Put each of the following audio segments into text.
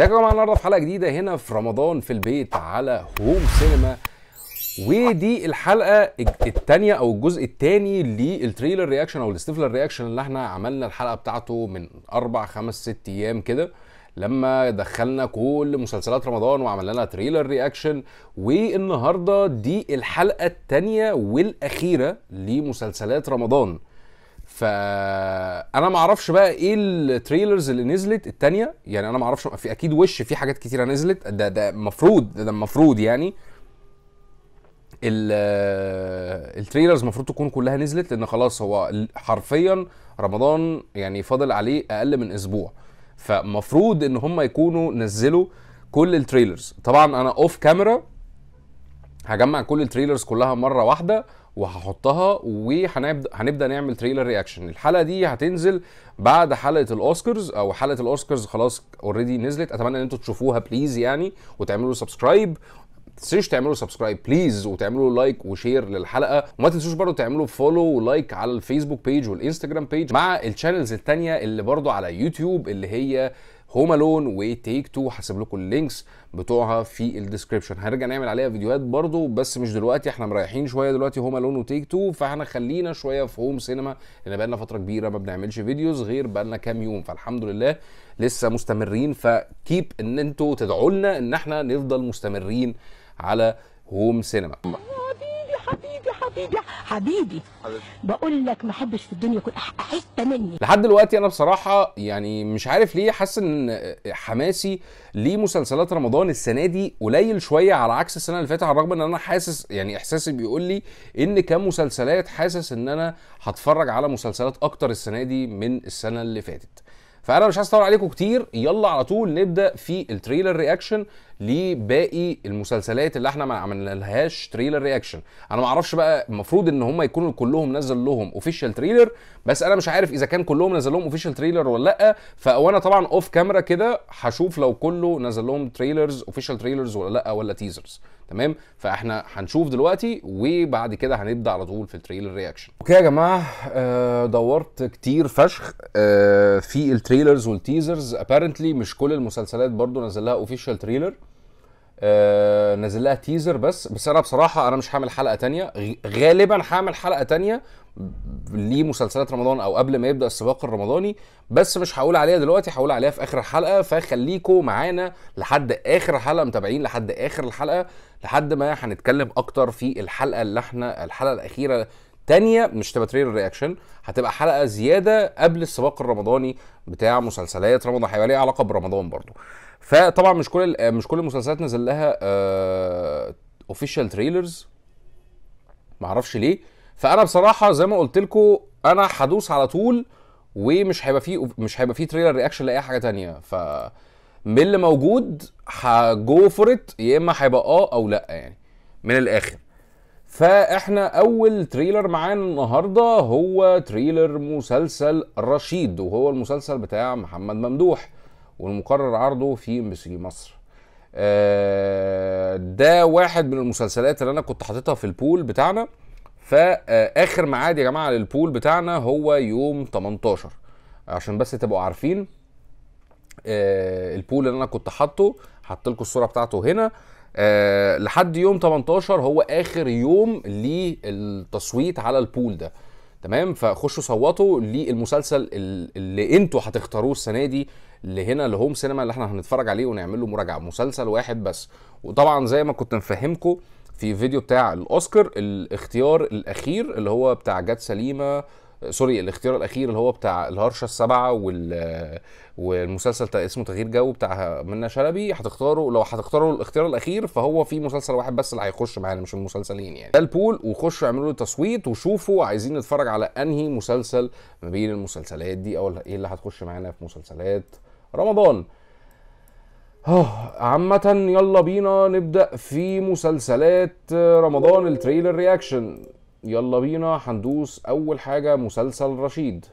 ازيكم يا جماعه النهارده في حلقه جديده هنا في رمضان في البيت على هوم سينما ودي الحلقه الثانيه او الجزء الثاني للتريلر رياكشن او الاستفلر رياكشن اللي احنا عملنا الحلقه بتاعته من اربع خمس ست ايام كده لما دخلنا كل مسلسلات رمضان وعملنا لها تريلر رياكشن والنهارده دي الحلقه الثانيه والاخيره لمسلسلات رمضان فانا ما اعرفش بقى ايه التريلرز اللي نزلت التانية يعني انا ما اعرفش في اكيد وش في حاجات كتيره نزلت ده ده المفروض ده المفروض يعني التريلرز المفروض تكون كلها نزلت لان خلاص هو حرفيا رمضان يعني فاضل عليه اقل من اسبوع فمفروض ان هم يكونوا نزلوا كل التريلرز طبعا انا اوف كاميرا هجمع كل التريلرز كلها مره واحده وهحطها وهنبدا هنبدا نعمل تريلر رياكشن الحلقه دي هتنزل بعد حلقه الاوسكارز او حلقه الاوسكارز خلاص اوريدي نزلت اتمنى ان انتوا تشوفوها بليز يعني وتعملوا سبسكرايب تنسوش تعملوا سبسكرايب بليز وتعملوا لايك وشير للحلقه وما تنسوش برضو تعملوا فولو ولايك على الفيسبوك بيج والانستجرام بيج مع الشانلز التانية اللي برضو على يوتيوب اللي هي هوم الون وتيك تو هسيب لكم اللينكس بتوعها في الديسكربشن هنرجع نعمل عليها فيديوهات برضو بس مش دلوقتي احنا مريحين شويه دلوقتي هوم الون وتيك تو فاحنا خلينا شويه في هوم سينما لان بقالنا فتره كبيره ما بنعملش فيديوز غير بقالنا كام يوم فالحمد لله لسه مستمرين فكيب ان انتوا تدعوا لنا ان احنا نفضل مستمرين على هوم سينما حبيبي حبيبي يا حبيبي بقول لك ما احبش في الدنيا كل حته مني لحد دلوقتي انا بصراحه يعني مش عارف ليه حاسس ان حماسي لمسلسلات رمضان السنه دي قليل شويه على عكس السنه اللي فاتت على الرغم ان انا حاسس يعني احساسي بيقول لي ان كمسلسلات حاسس ان انا هتفرج على مسلسلات اكتر السنه دي من السنه اللي فاتت فانا مش اطول عليكم كتير يلا على طول نبدا في التريلر رياكشن لباقي المسلسلات اللي احنا ما عملناهاش تريلر رياكشن انا ما اعرفش بقى المفروض ان هم يكونوا كلهم نزل لهم اوفيشال تريلر بس انا مش عارف اذا كان كلهم نزل لهم اوفيشال تريلر ولا لا فانا طبعا اوف كاميرا كده هشوف لو كله نزل لهم تريلرز اوفيشال تريلرز ولا لا ولا تيزرز تمام فاحنا هنشوف دلوقتي وبعد كده هنبدا على طول في التريلر رياكشن اوكي يا جماعه آه دورت كتير فشخ آه في التريلرز والتيزرز ابارنتلي مش كل المسلسلات برضو نزل لها اوفيشال تريلر آه نزل لها تيزر بس بس انا بصراحه انا مش هعمل حلقه تانية غالبا هعمل حلقه تانية لمسلسلات رمضان او قبل ما يبدا السباق الرمضاني بس مش هقول عليها دلوقتي هقول عليها في اخر الحلقه فخليكم معانا لحد اخر حلقه متابعين لحد اخر الحلقه لحد ما هنتكلم اكتر في الحلقه اللي احنا الحلقه الاخيره تانية مش تبقى تريلر رياكشن هتبقى حلقه زياده قبل السباق الرمضاني بتاع مسلسلات رمضان هيبقى ليها علاقه برمضان برضو فطبعا مش كل مش كل المسلسلات نزل لها اوفيشال آه، تريلرز معرفش ليه فانا بصراحه زي ما قلت لكم انا هدوس على طول ومش هيبقى فيه مش هيبقى فيه تريلر رياكشن لاي حاجه تانية ف من اللي موجود هجو فور ات يا اما هيبقى اه او لا يعني من الاخر فاحنا اول تريلر معانا النهارده هو تريلر مسلسل رشيد وهو المسلسل بتاع محمد ممدوح والمقرر عرضه في ام بي سي مصر آه، ده واحد من المسلسلات اللي انا كنت حاططها في البول بتاعنا فاخر ميعاد يا جماعه للبول بتاعنا هو يوم 18 عشان بس تبقوا عارفين آه، البول اللي انا كنت حاطه حاطط لكم الصوره بتاعته هنا آه، لحد يوم 18 هو اخر يوم للتصويت على البول ده تمام فخشوا صوتوا للمسلسل اللي انتوا هتختاروه السنه دي لهنا لهوم سينما اللي احنا هنتفرج عليه ونعمل له مراجعه مسلسل واحد بس وطبعا زي ما كنت مفهمكم في فيديو بتاع الاوسكار الاختيار الاخير اللي هو بتاع جات سليمه سوري الاختيار الاخير اللي هو بتاع الهرشه السبعه وال والمسلسل اسمه تغيير جو بتاع منى شلبي هتختاروا لو هتختاروا الاختيار الاخير فهو في مسلسل واحد بس اللي هيخش معانا مش المسلسلين يعني ده البول وخشوا اعملوا له تصويت وشوفوا عايزين نتفرج على انهي مسلسل ما بين المسلسلات دي او ايه اللي هتخش معانا في مسلسلات رمضان عامة يلا بينا نبدأ في مسلسلات آه، رمضان التريلر رياكشن يلا بينا هندوس أول حاجة مسلسل رشيد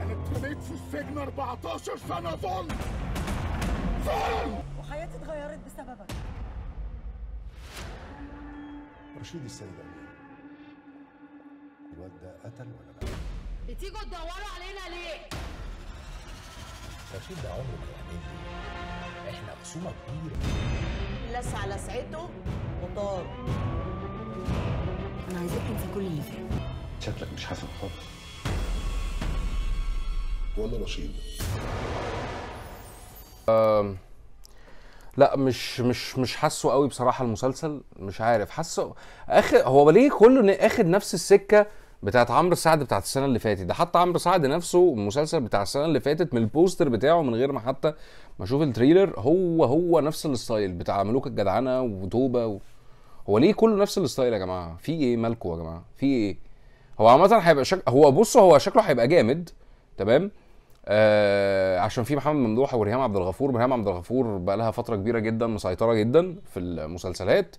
أنا اترميت في السجن 14 سنة ظلم ظلم وحياتي اتغيرت بسببك رشيد السيد أمين الواد ده قتل ولا لا؟ بتيجوا تدوروا علينا ليه؟ رشيد ده عمره ما يعمل احنا خصومة كبيرة لسع لسعته وطار انا عايزكم في كل اللي فات شكلك مش حاسب خالص ولا رشيد لا مش مش مش حاسه قوي بصراحه المسلسل مش عارف حاسه اخر هو ليه كله اخد نفس السكه بتاعت عمرو سعد بتاعت السنه اللي فاتت ده حتى عمرو سعد نفسه المسلسل بتاع السنه اللي فاتت من البوستر بتاعه من غير ما حتى ما اشوف التريلر هو هو نفس الستايل بتاع ملوك الجدعنه وتوبه و... هو ليه كله نفس الستايل يا جماعه في ايه مالكم يا جماعه في ايه هو عامه هيبقى شك... هو بص هو شكله هيبقى جامد تمام آه عشان في محمد ممدوح وريهام عبد الغفور ريهام عبد الغفور بقى لها فتره كبيره جدا مسيطره جدا في المسلسلات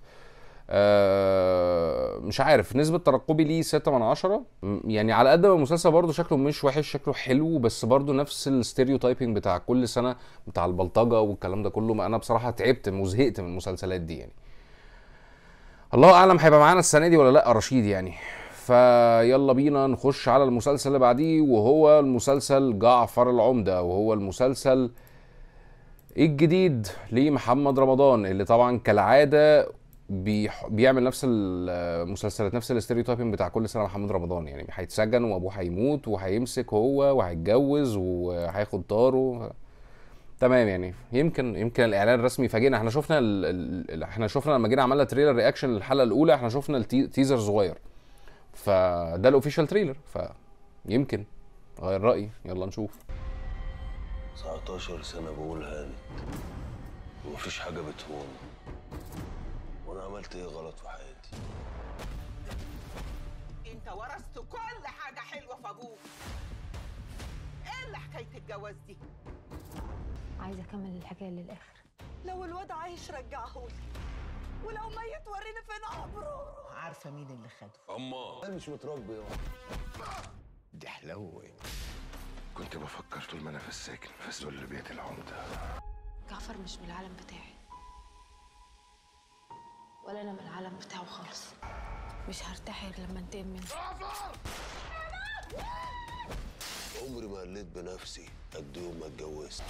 آه مش عارف نسبة ترقبي ليه ستة من عشرة يعني على قد ما المسلسل برضه شكله مش وحش شكله حلو بس برضه نفس الستيريو تايبنج بتاع كل سنة بتاع البلطجة والكلام ده كله ما أنا بصراحة تعبت وزهقت من المسلسلات دي يعني الله أعلم هيبقى معانا السنة دي ولا لأ رشيد يعني فيلا بينا نخش على المسلسل اللي بعديه وهو المسلسل جعفر العمدة وهو المسلسل الجديد لمحمد رمضان اللي طبعا كالعادة بيعمل نفس المسلسلات نفس الاستريوتايبنج بتاع كل سنه محمد رمضان يعني هيتسجن وابوه هيموت وهيمسك هو وهيتجوز وهياخد طاره تمام يعني يمكن يمكن الاعلان الرسمي فاجئنا احنا شفنا ال... ال... احنا شفنا لما جينا عملنا تريلر رياكشن للحلقه الاولى احنا شفنا التيزر صغير فده الاوفيشال تريلر فيمكن غير رايي يلا نشوف 19 سنه بقول هانت ومفيش حاجه بتهون وانا عملت ايه غلط في حياتي انت ورثت كل حاجه حلوه في ابوك ايه اللي حكايه الجواز دي عايز اكمل الحكايه للاخر لو الواد عايش رجعهولي ولو ميت وريني فين قبره عارفه مين اللي خده اما انا مش متربي دي حلوه كنت بفكر طول ما انا في السجن في سل بيت العمده جعفر مش من العالم بتاعي ولا انا من العالم بتاعه خالص مش هرتاح لما انتقم منه جعفر عمري ما قلت بنفسي قد يوم ما اتجوزت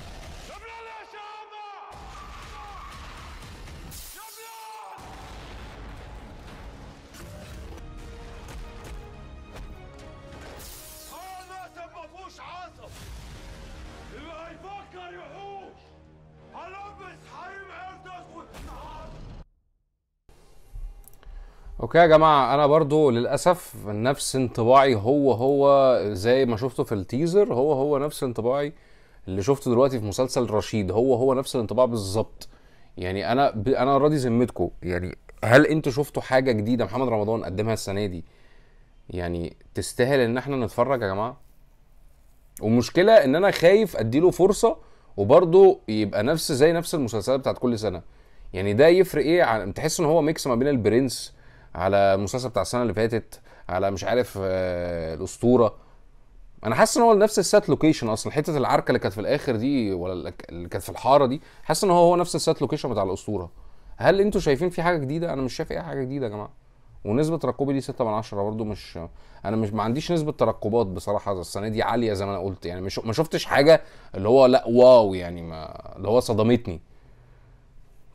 يحوش هلبس حريم اوكي يا جماعه انا برضو للاسف نفس انطباعي هو هو زي ما شفته في التيزر هو هو نفس انطباعي اللي شفته دلوقتي في مسلسل رشيد هو هو نفس الانطباع بالظبط يعني انا ب... انا راضي ذمتكم يعني هل انتوا شفتوا حاجه جديده محمد رمضان قدمها السنه دي يعني تستاهل ان احنا نتفرج يا جماعه والمشكله ان انا خايف اديله فرصه وبرضه يبقى نفس زي نفس المسلسلات بتاعت كل سنه يعني ده يفرق ايه عن تحس ان هو ميكس ما بين البرنس على المسلسل بتاع السنه اللي فاتت على مش عارف آه الاسطوره انا حاسس ان هو نفس السات لوكيشن اصلا حته العركه اللي كانت في الاخر دي ولا اللي كانت في الحاره دي حاسس ان هو هو نفس السات لوكيشن بتاع الاسطوره هل انتوا شايفين في حاجه جديده انا مش شايف اي حاجه جديده يا جماعه ونسبه ترقبي دي 6 من 10 برده مش انا مش ما عنديش نسبه ترقبات بصراحه السنه دي عاليه زي ما انا قلت يعني مش ما شفتش حاجه اللي هو لا واو يعني ما اللي هو صدمتني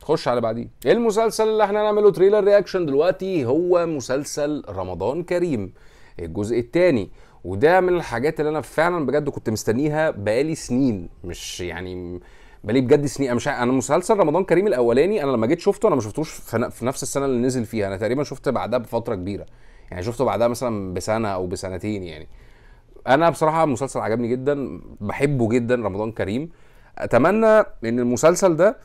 خش على بعديه إيه المسلسل اللي احنا هنعمله تريلر رياكشن دلوقتي هو مسلسل رمضان كريم الجزء الثاني وده من الحاجات اللي انا فعلا بجد كنت مستنيها بقالي سنين مش يعني بقالي بجد انا مش انا مسلسل رمضان كريم الاولاني انا لما جيت شفته انا ما شفتوش في نفس السنه اللي نزل فيها انا تقريبا شفت بعدها بفتره كبيره يعني شفته بعدها مثلا بسنه او بسنتين يعني انا بصراحه مسلسل عجبني جدا بحبه جدا رمضان كريم اتمنى ان المسلسل ده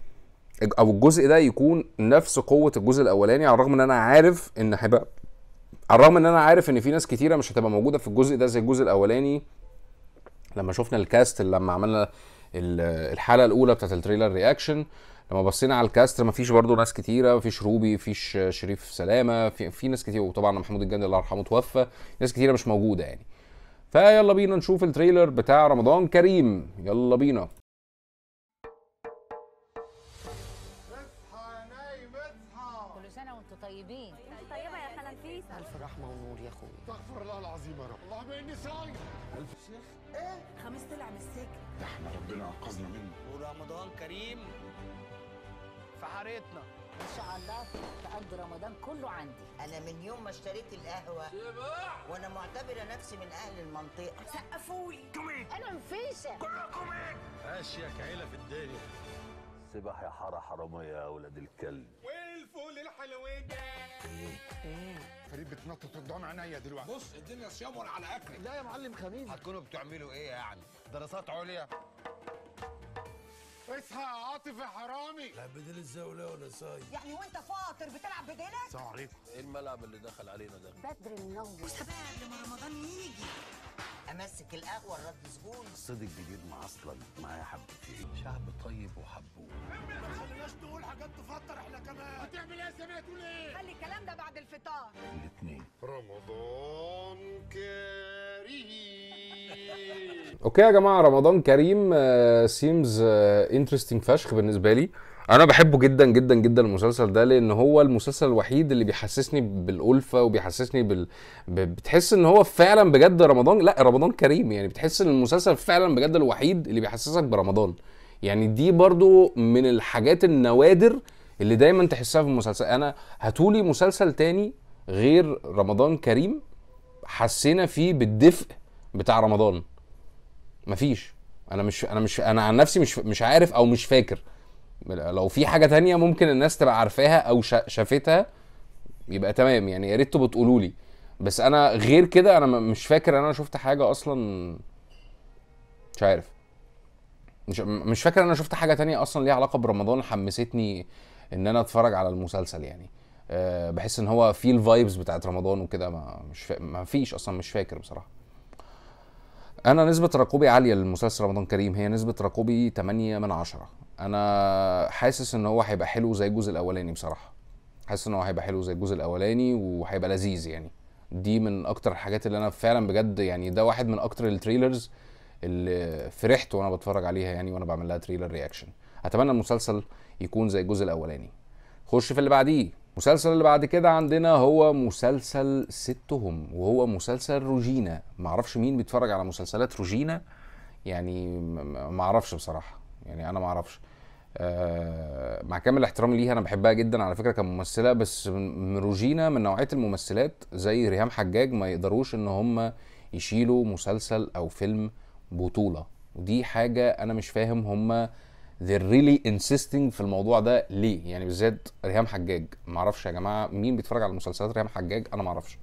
او الجزء ده يكون نفس قوه الجزء الاولاني على الرغم ان انا عارف ان هيبقى على الرغم ان انا عارف ان في ناس كتيره مش هتبقى موجوده في الجزء ده زي الجزء الاولاني لما شفنا الكاست اللي لما عملنا الحلقه الاولى بتاعت التريلر رياكشن لما بصينا على الكاست مفيش برضه ناس كتيره مفيش روبي مفيش شريف سلامه في, في ناس كتير وطبعا محمود الجندي الله يرحمه توفى ناس كتيره مش موجوده يعني فيلا بينا نشوف التريلر بتاع رمضان كريم يلا بينا اشتريت القهوه وانا معتبره نفسي من اهل المنطقه سقفوني كمين انا مفيشه كلها كوميك اشيك عيله في الدنيا سبح يا حاره حراميه يا ولاد الكلب والفول الحلويجه ايه ايه فريد بتنطط قدام عينيا دلوقتي بص الدنيا صيام ولا على اكلك لا يا معلم خميس هتكونوا بتعملوا ايه يعني دراسات عليا اصحى يا عاطف يا حرامي لا بدل الزاوله ولا صايم يعني وانت فاطر بتلعب بديلك السلام عليكم ايه الملعب اللي دخل علينا ده بدري منور وسباب لما رمضان يجي امسك القهوه الرد سجون صدق جديد مع معايا حبتين شعب طيب وحبوب ما خليناش نقول حاجات تفطر احنا كمان هتعمل ايه يا سامي تقول ايه خلي الكلام ده بعد الفطار الاثنين رمضان كريم اوكي يا جماعه رمضان كريم سيمز آه، انترستنج آه، فشخ بالنسبه لي انا بحبه جدا جدا جدا المسلسل ده لان هو المسلسل الوحيد اللي بيحسسني بالالفه وبيحسسني بال بتحس ان هو فعلا بجد رمضان لا رمضان كريم يعني بتحس ان المسلسل فعلا بجد الوحيد اللي بيحسسك برمضان يعني دي برضو من الحاجات النوادر اللي دايما تحسها في المسلسل انا هتولي مسلسل تاني غير رمضان كريم حسينا فيه بالدفء بتاع رمضان مفيش انا مش انا مش انا عن نفسي مش مش عارف او مش فاكر لو في حاجه تانية ممكن الناس تبقى عارفاها او شافتها يبقى تمام يعني يا ريت بتقولوا تقولوا لي بس انا غير كده انا مش فاكر ان انا شفت حاجه اصلا مش عارف مش مش فاكر ان انا شفت حاجه تانية اصلا ليها علاقه برمضان حمستني ان انا اتفرج على المسلسل يعني أه بحس ان هو فيه الفايبز بتاعت رمضان وكده ما مش فا... ما فيش اصلا مش فاكر بصراحه انا نسبه رقوبي عاليه للمسلسل رمضان كريم هي نسبه رقوبي 8 من 10 انا حاسس ان هو هيبقى حلو زي الجزء الاولاني بصراحه حاسس ان هو هيبقى حلو زي الجزء الاولاني وهيبقى لذيذ يعني دي من اكتر الحاجات اللي انا فعلا بجد يعني ده واحد من اكتر التريلرز اللي فرحت وانا بتفرج عليها يعني وانا بعمل لها تريلر رياكشن اتمنى المسلسل يكون زي الجزء الاولاني خش في اللي بعديه المسلسل اللي بعد كده عندنا هو مسلسل ستهم وهو مسلسل روجينا معرفش مين بيتفرج على مسلسلات روجينا يعني معرفش بصراحه يعني انا معرفش آه، مع كامل الاحترام ليها انا بحبها جدا على فكره كممثله بس روجينا من نوعيه الممثلات زي ريهام حجاج ما يقدروش ان هم يشيلوا مسلسل او فيلم بطوله ودي حاجه انا مش فاهم هم they're really insisting في الموضوع ده ليه يعني بالذات ريهام حجاج معرفش يا جماعه مين بيتفرج على مسلسلات ريهام حجاج انا معرفش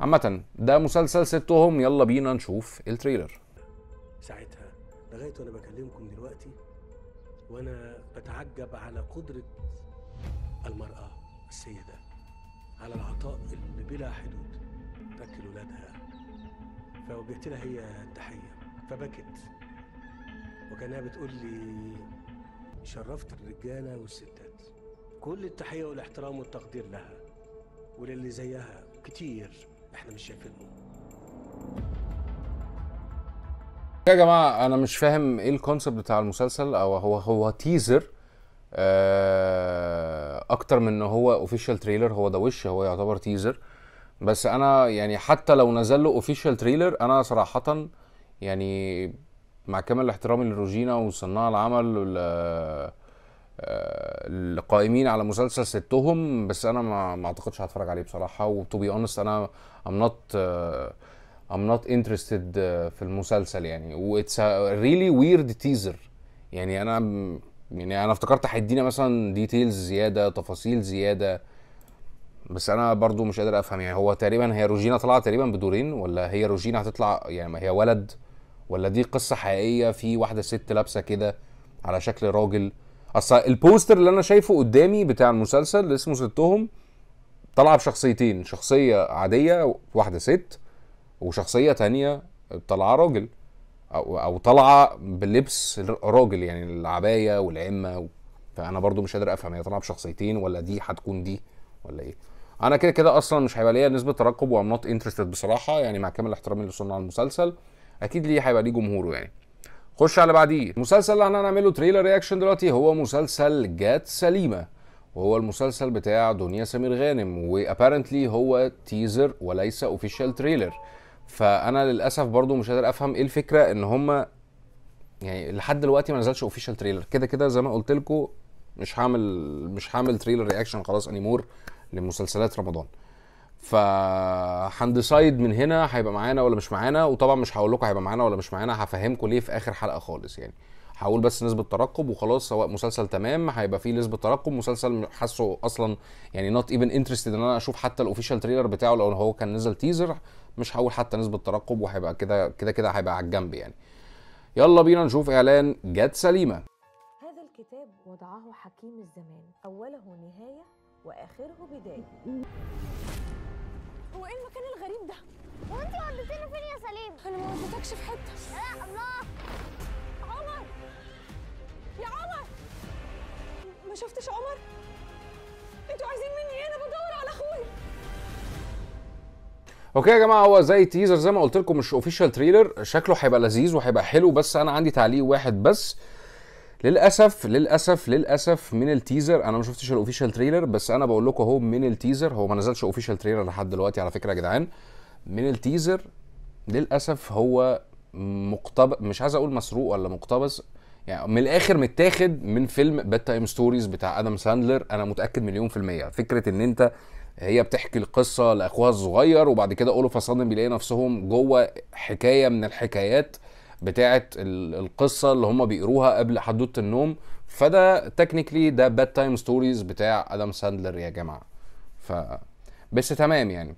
عامة ده مسلسل ستهم يلا بينا نشوف التريلر ساعتها لغاية وانا بكلمكم دلوقتي وانا بتعجب على قدرة المرأة السيدة على العطاء اللي بلا حدود تأكل ولادها فوجهت لها هي التحية فبكت وكانها بتقول لي شرفت الرجاله والستات كل التحيه والاحترام والتقدير لها وللي زيها كتير احنا مش شايفينهم يا جماعه انا مش فاهم ايه الكونسيبت بتاع المسلسل او هو هو تيزر آه، اكتر من ان هو اوفيشال تريلر هو ده وش هو يعتبر تيزر بس انا يعني حتى لو نزل له اوفيشال تريلر انا صراحه يعني مع كامل احترامي لروجينا وصناع العمل آه، القائمين على مسلسل ستهم بس انا ما, اعتقدش هتفرج عليه بصراحه وتو بي اونست انا ام نوت ام نوت انترستد في المسلسل يعني واتس ريلي ويرد تيزر يعني انا يعني انا افتكرت هيدينا مثلا ديتيلز زياده تفاصيل زياده بس انا برضو مش قادر افهم يعني هو تقريبا هي روجينا طلعت تقريبا بدورين ولا هي روجينا هتطلع يعني هي ولد ولا دي قصه حقيقيه في واحده ست لابسه كده على شكل راجل اصل البوستر اللي انا شايفه قدامي بتاع المسلسل اللي اسمه ستهم طالعه بشخصيتين شخصيه عاديه واحده ست وشخصيه تانية طالعه راجل او او طالعه بلبس راجل يعني العبايه والعمه و... فانا برضو مش قادر افهم هي طالعه بشخصيتين ولا دي هتكون دي ولا ايه انا كده كده اصلا مش هيبقى ليا نسبه ترقب وام نوت انترستد بصراحه يعني مع كامل احترامي لصناع المسلسل اكيد ليه هيبقى ليه جمهوره يعني خش على بعديه المسلسل اللي هنعمله تريلر رياكشن دلوقتي هو مسلسل جات سليمه وهو المسلسل بتاع دنيا سمير غانم وابارنتلي هو تيزر وليس اوفيشال تريلر فانا للاسف برضو مش قادر افهم ايه الفكره ان هما يعني لحد دلوقتي ما نزلش اوفيشال تريلر كده كده زي ما قلت لكم مش هعمل مش هعمل تريلر رياكشن خلاص انيمور لمسلسلات رمضان فهندسايد من هنا هيبقى معانا ولا مش معانا وطبعا مش هقول لكم هيبقى معانا ولا مش معانا هفهمكم ليه في اخر حلقه خالص يعني هقول بس نسبه ترقب وخلاص سواء مسلسل تمام هيبقى فيه نسبه ترقب مسلسل حاسه اصلا يعني نوت ايفن انترستد ان انا اشوف حتى الاوفيشال تريلر بتاعه لو هو كان نزل تيزر مش هقول حتى نسبه ترقب وهيبقى كده كده كده هيبقى على الجنب يعني يلا بينا نشوف اعلان جت سليمه هذا الكتاب وضعه حكيم الزمان اوله نهايه واخره بدايه هو ايه المكان الغريب ده؟ هو انت وديتيني فين يا سليم؟ انا ما وديتكش في حته يا الله عمر يا عمر ما شفتش عمر؟ انتوا عايزين مني ايه؟ انا بدور على اخويا اوكي يا جماعه هو زي تيزر زي ما قلت لكم مش اوفيشال تريلر شكله هيبقى لذيذ وهيبقى حلو بس انا عندي تعليق واحد بس للاسف للاسف للاسف من التيزر انا ما شفتش الاوفيشال تريلر بس انا بقول لكم اهو من التيزر هو ما نزلش اوفيشال تريلر لحد دلوقتي على فكره يا جدعان من التيزر للاسف هو مقتب مش عايز اقول مسروق ولا مقتبس يعني من الاخر متاخد من فيلم باد تايم ستوريز بتاع ادم ساندلر انا متاكد مليون في الميه فكره ان انت هي بتحكي القصه لاخوها الصغير وبعد كده اولوفا صادم بيلاقي نفسهم جوه حكايه من الحكايات بتاعه القصه اللي هم بيقروها قبل حدوته النوم فده تكنيكلي ده باد تايم ستوريز بتاع ادم ساندلر يا جماعه ف بس تمام يعني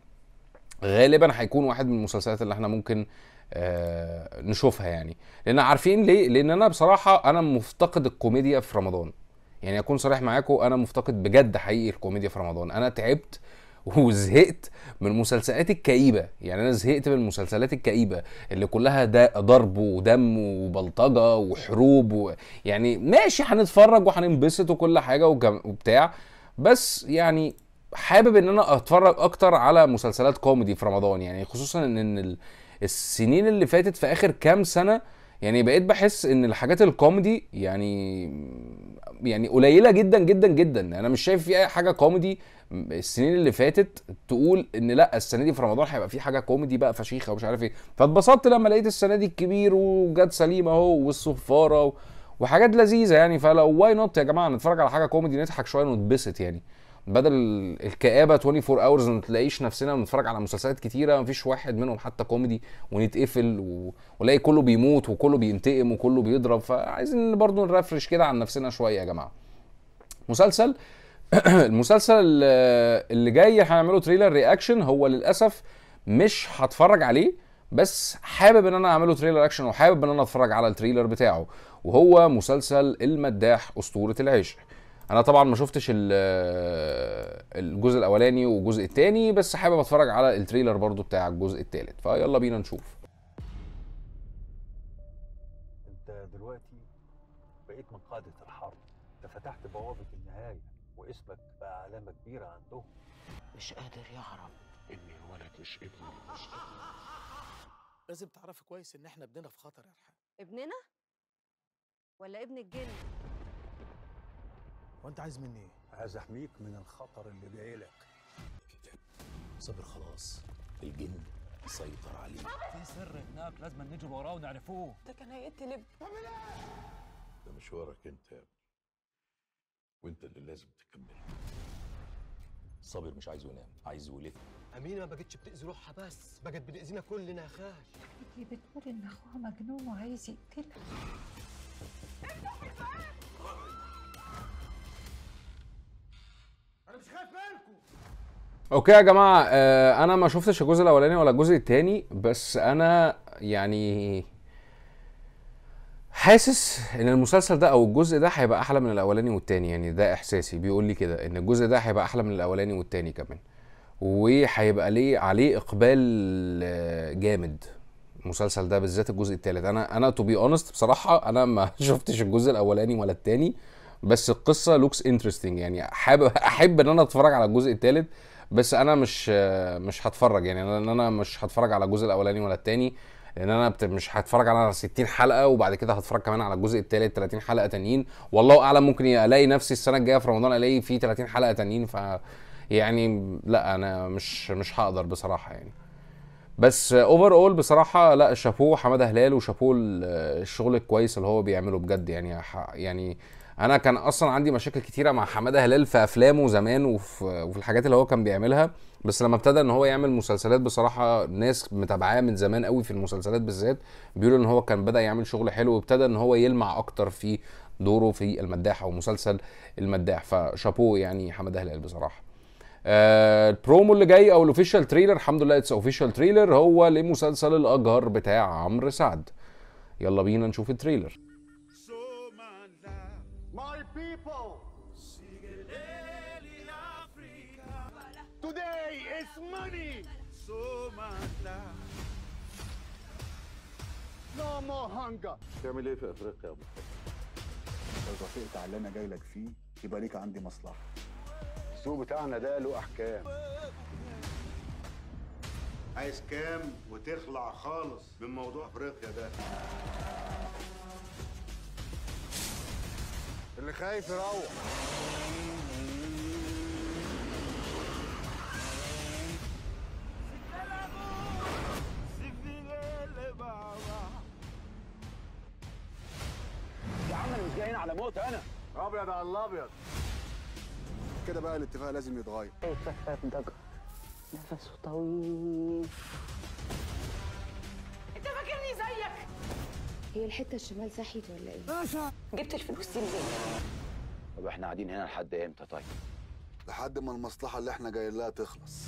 غالبا هيكون واحد من المسلسلات اللي احنا ممكن آه نشوفها يعني لان عارفين ليه لان انا بصراحه انا مفتقد الكوميديا في رمضان يعني اكون صريح معاكم انا مفتقد بجد حقيقي الكوميديا في رمضان انا تعبت وزهقت من المسلسلات الكئيبه يعني انا زهقت من المسلسلات الكئيبه اللي كلها ده ضرب ودم وبلطجه وحروب و... يعني ماشي هنتفرج وهننبسط وكل حاجه وجم... وبتاع بس يعني حابب ان انا اتفرج اكتر على مسلسلات كوميدي في رمضان يعني خصوصا ان السنين اللي فاتت في اخر كام سنه يعني بقيت بحس ان الحاجات الكوميدي يعني يعني قليله جدا جدا جدا انا مش شايف في اي حاجه كوميدي السنين اللي فاتت تقول ان لا السنه دي في رمضان هيبقى في حاجه كوميدي بقى فشيخه ومش عارف ايه فاتبسطت لما لقيت السنه دي الكبير وجت سليم اهو والصفاره و... وحاجات لذيذه يعني فلو واي نوت يا جماعه نتفرج على حاجه كوميدي نضحك شويه ونتبسط يعني بدل الكآبة 24 اورز ما تلاقيش نفسنا بنتفرج على مسلسلات كتيرة فيش واحد منهم حتى كوميدي ونتقفل و... ولاقي كله بيموت وكله بينتقم وكله بيضرب فعايزين برضو نرفرش كده عن نفسنا شوية يا جماعة. مسلسل المسلسل آه، اللي جاي هنعمله تريلر رياكشن هو للاسف مش هتفرج عليه بس حابب ان انا اعمله تريلر اكشن وحابب ان انا اتفرج على التريلر بتاعه وهو مسلسل المداح اسطوره العشق انا طبعا ما شفتش آه، الجزء الاولاني والجزء الثاني بس حابب اتفرج على التريلر برضو بتاع الجزء الثالث فيلا بينا نشوف انت دلوقتي بقيت من قاده الحرب انت فتحت بوابه واسمك بقى علامة كبيرة عندهم مش قادر يعرف ان الولد مش ابني مش ابني لازم تعرفي كويس إن إحنا ابننا في خطر يا رحاب ابننا؟ ولا ابن الجن؟ وأنت عايز مني إيه؟ عايز أحميك من الخطر اللي جاي لك صبر خلاص الجن سيطر عليه في سر هناك لازم نجري وراه ونعرفوه ده كان هيقتل ابني ده مشوارك انت يا ابني وانت اللي لازم تكمل صابر مش عايزه ينام عايزه يلف امينه ما بقتش بتاذي روحها بس بقت بتاذينا كلنا يا خال إيه اللي بتقول ان اخوها مجنون وعايز يقتلها انا مش خايف منكم اوكي يا جماعه آه انا ما شفتش الجزء الاولاني ولا الجزء الثاني بس انا يعني حاسس ان المسلسل ده او الجزء ده هيبقى احلى من الاولاني والتاني يعني ده احساسي بيقول لي كده ان الجزء ده هيبقى احلى من الاولاني والتاني كمان وهيبقى ليه عليه اقبال آه، جامد المسلسل ده بالذات الجزء الثالث انا انا تو بي اونست بصراحه انا ما شفتش الجزء الاولاني ولا الثاني بس القصه لوكس انترستنج يعني حابب احب ان انا اتفرج على الجزء الثالث بس انا مش آه، مش هتفرج يعني انا مش هتفرج على الجزء الاولاني ولا الثاني لان انا مش هتفرج على 60 حلقه وبعد كده هتفرج كمان على الجزء الثالث 30 حلقه تانيين والله اعلم ممكن الاقي نفسي السنه الجايه في رمضان الاقي فيه 30 حلقه تانيين ف يعني لا انا مش مش هقدر بصراحه يعني بس اوفر اول بصراحه لا شابوه حماده هلال وشابوه الشغل الكويس اللي هو بيعمله بجد يعني يعني انا كان اصلا عندي مشاكل كتيره مع حماده هلال في افلامه زمان وفي, وفي الحاجات اللي هو كان بيعملها بس لما ابتدى ان هو يعمل مسلسلات بصراحه ناس متابعاه من زمان قوي في المسلسلات بالذات بيقولوا ان هو كان بدا يعمل شغل حلو وابتدى ان هو يلمع اكتر في دوره في المداح او مسلسل المداح فشابوه يعني حمد هلال بصراحه آه البرومو اللي جاي او الاوفيشال تريلر الحمد لله اتس اوفيشال تريلر هو لمسلسل الاجهر بتاع عمرو سعد يلا بينا نشوف التريلر My people makes money so much No more hunger. تعمل ايه في افريقيا يا ابو لو وافقت على اللي انا جاي لك فيه يبقى ليك عندي مصلحه. السوق بتاعنا ده له احكام. عايز كام وتخلع خالص من موضوع افريقيا ده. اللي خايف يروح. يا عم انا مش جاي هنا على موت انا ابيض على الابيض كده بقى الاتفاق لازم يتغير إيه الفخفخ طيب؟ نفسه طويل انت فاكرني زيك هي الحته الشمال صحيت ولا ايه؟ باشا جبت الفلوس دي منين؟ طب احنا قاعدين هنا لحد امتى طيب؟ لحد ما المصلحه اللي احنا جايين لها تخلص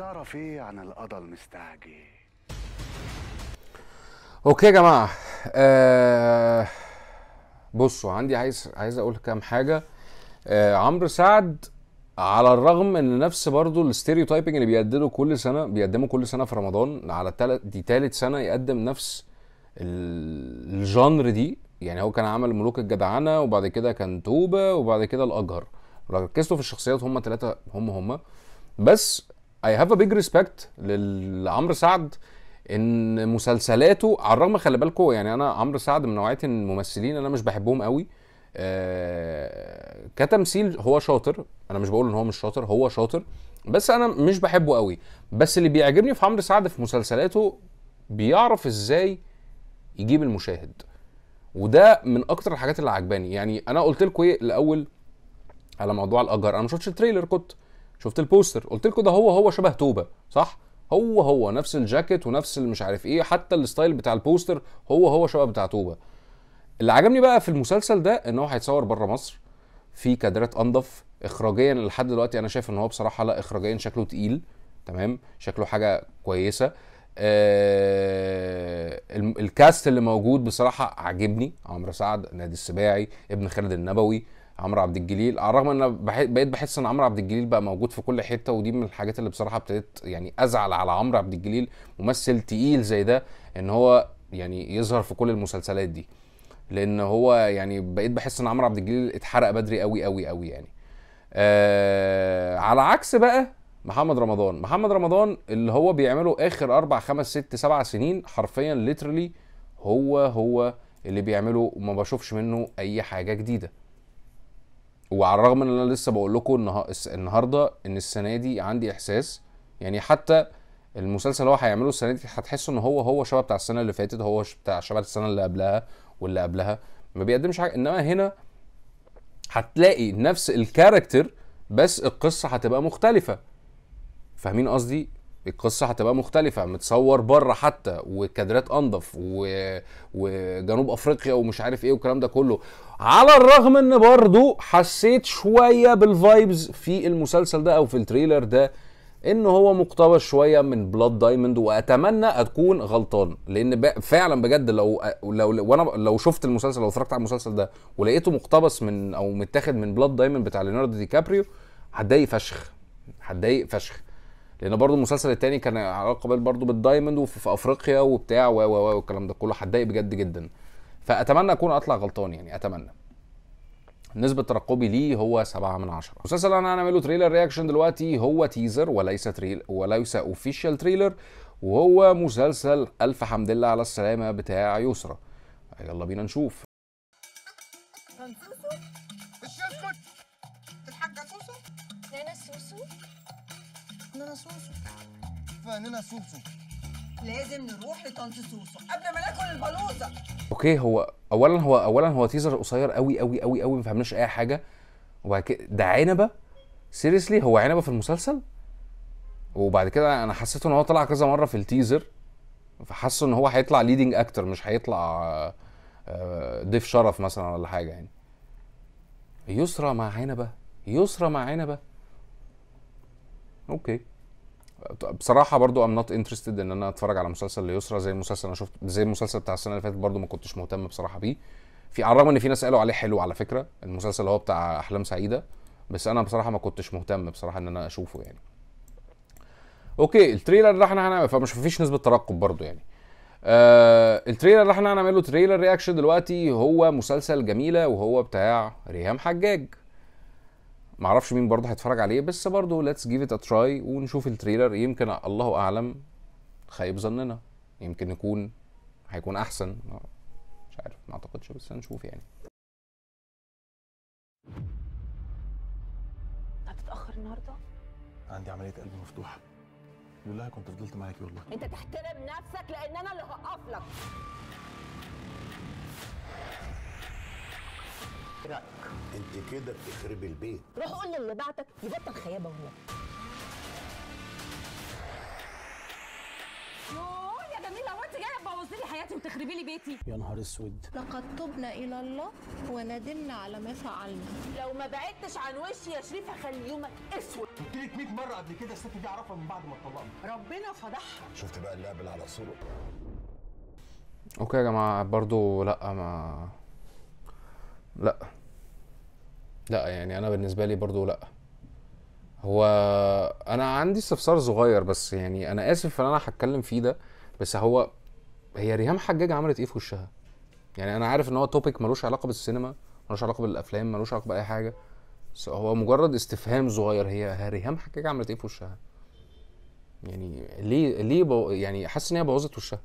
تعرف ايه عن القضا المستعجل اوكي يا جماعه آه بصوا عندي عايز عايز اقول كام حاجه آه عمرو سعد على الرغم ان نفس برضه الاستيريو تايبنج اللي بيقدمه كل سنه بيقدمه كل سنه في رمضان على تالت دي تالت سنه يقدم نفس الجانر دي يعني هو كان عمل ملوك الجدعنه وبعد كده كان توبه وبعد كده الاجهر ركزتوا في الشخصيات هم ثلاثه هم هم بس اي هاف ا بيج ريسبكت لعمرو سعد ان مسلسلاته على الرغم خلي بالكم يعني انا عمرو سعد من نوعيه الممثلين انا مش بحبهم قوي آه كتمثيل هو شاطر انا مش بقول ان هو مش شاطر هو شاطر بس انا مش بحبه قوي بس اللي بيعجبني في عمرو سعد في مسلسلاته بيعرف ازاي يجيب المشاهد وده من اكتر الحاجات اللي عجباني يعني انا قلت لكم ايه الاول على موضوع الاجر انا ما شفتش التريلر كنت شفت البوستر قلت لكم ده هو هو شبه توبه صح هو هو نفس الجاكيت ونفس المش عارف ايه حتى الستايل بتاع البوستر هو هو شبه بتاع توبه اللي عجبني بقى في المسلسل ده ان هو هيتصور بره مصر في كادرات انضف اخراجيا لحد دلوقتي انا شايف ان هو بصراحه لا اخراجيا شكله تقيل تمام شكله حاجه كويسه آه الكاست اللي موجود بصراحه عاجبني عمرو سعد نادي السباعي ابن خالد النبوي آه عمرو عبد الجليل على الرغم ان بقيت بحس ان عمرو عبد الجليل بقى موجود في كل حته ودي من الحاجات اللي بصراحه ابتديت يعني ازعل على عمرو عبد الجليل ممثل تقيل زي ده ان هو يعني يظهر في كل المسلسلات دي لان هو يعني بقيت بحس ان عمرو عبد الجليل اتحرق بدري قوي قوي قوي يعني آه على عكس بقى محمد رمضان محمد رمضان اللي هو بيعمله اخر اربع خمس ست سبع سنين حرفيا ليترلي هو هو اللي بيعمله وما بشوفش منه اي حاجه جديده وعلى الرغم ان انا لسه بقول لكم النهارده ان السنه دي عندي احساس يعني حتى المسلسل اللي هو هيعمله السنه دي هتحس ان هو هو شبه بتاع السنه اللي فاتت هو بتاع شبه السنه اللي قبلها واللي قبلها ما بيقدمش حاجه انما هنا هتلاقي نفس الكاركتر بس القصه هتبقى مختلفه فاهمين قصدي القصه هتبقى مختلفه متصور بره حتى وكادرات انضف و... وجنوب افريقيا ومش عارف ايه والكلام ده كله على الرغم ان برضو حسيت شويه بالفايبز في المسلسل ده او في التريلر ده ان هو مقتبس شويه من بلاد دايموند واتمنى اكون غلطان لان ب... فعلا بجد لو لو وانا لو شفت المسلسل لو اتفرجت على المسلسل ده ولقيته مقتبس من او متاخد من بلاد دايموند بتاع ليوناردو دي كابريو هتضايق فشخ هتضايق فشخ لان برضو المسلسل التاني كان علاقه برضو بالدايموند وفي افريقيا وبتاع و و والكلام ده كله هتضايق بجد جدا فاتمنى اكون اطلع غلطان يعني اتمنى نسبة ترقبي ليه هو 7 من 10 المسلسل اللي انا هنعمله تريلر رياكشن دلوقتي هو تيزر وليس تريل وليس اوفيشال تريلر وهو مسلسل الف حمد لله على السلامة بتاع يسرا يلا بينا نشوف فنانة سوسو فنانة سوسو لازم نروح لطنط سوسو قبل ما ناكل البلوزه اوكي هو اولا هو اولا هو تيزر قصير قوي قوي قوي قوي ما فهمناش اي حاجه وبعد كده ده عنبه سيريسلي هو عنبه في المسلسل وبعد كده انا حسيت ان هو طلع كذا مره في التيزر فحاسه ان هو هيطلع ليدنج اكتر مش هيطلع آه، ضيف شرف مثلا ولا حاجه يعني يسرى مع عنبه يسرى مع عنبه اوكي بصراحه برضو ام نوت انترستد ان انا اتفرج على مسلسل ليسرى زي المسلسل انا شفت زي المسلسل بتاع السنه اللي فاتت برضو ما كنتش مهتم بصراحه بيه في على الرغم ان في ناس قالوا عليه حلو على فكره المسلسل اللي هو بتاع احلام سعيده بس انا بصراحه ما كنتش مهتم بصراحه ان انا اشوفه يعني اوكي التريلر اللي احنا هنعمله فمش مفيش نسبه ترقب برضو يعني آه التريلر اللي احنا هنعمله تريلر رياكشن دلوقتي هو مسلسل جميله وهو بتاع ريهام حجاج معرفش مين برضه هيتفرج عليه بس برضه ليتس جيف ات تراي ونشوف التريلر يمكن الله اعلم خايب ظننا يمكن يكون هيكون احسن مش عارف ما اعتقدش بس هنشوف يعني هتتاخر النهارده عندي عمليه قلب مفتوحه لولاها كنت فضلت معاكي والله انت تحترم نفسك لان انا اللي هقف لك رايك انت كده بتخربي البيت روح قول للي بعتك يبطل خيابه والله يا جميله هو انت جايه تبوظي لي حياتي وتخربي لي بيتي يا نهار اسود لقد تبنا الى الله وندمنا على ما فعلنا لو ما بعدتش عن وشي يا شريف هخلي يومك اسود قلت لك 100 مره قبل كده الست دي اعرفها من بعد ما اتطلقنا ربنا فضحها شفت بقى اللي قابل على اصوله اوكي يا جماعه برضو لا ما لا لا يعني انا بالنسبه لي برضو لا هو انا عندي استفسار صغير بس يعني انا اسف ان انا هتكلم فيه ده بس هو هي ريهام حجاج عملت ايه في وشها يعني انا عارف ان هو توبيك ملوش علاقه بالسينما ملوش علاقه بالافلام ملوش علاقه باي حاجه بس هو مجرد استفهام صغير هي ريهام حجاج عملت ايه في وشها يعني ليه ليه بو... يعني حاسس ان هي بوظت وشها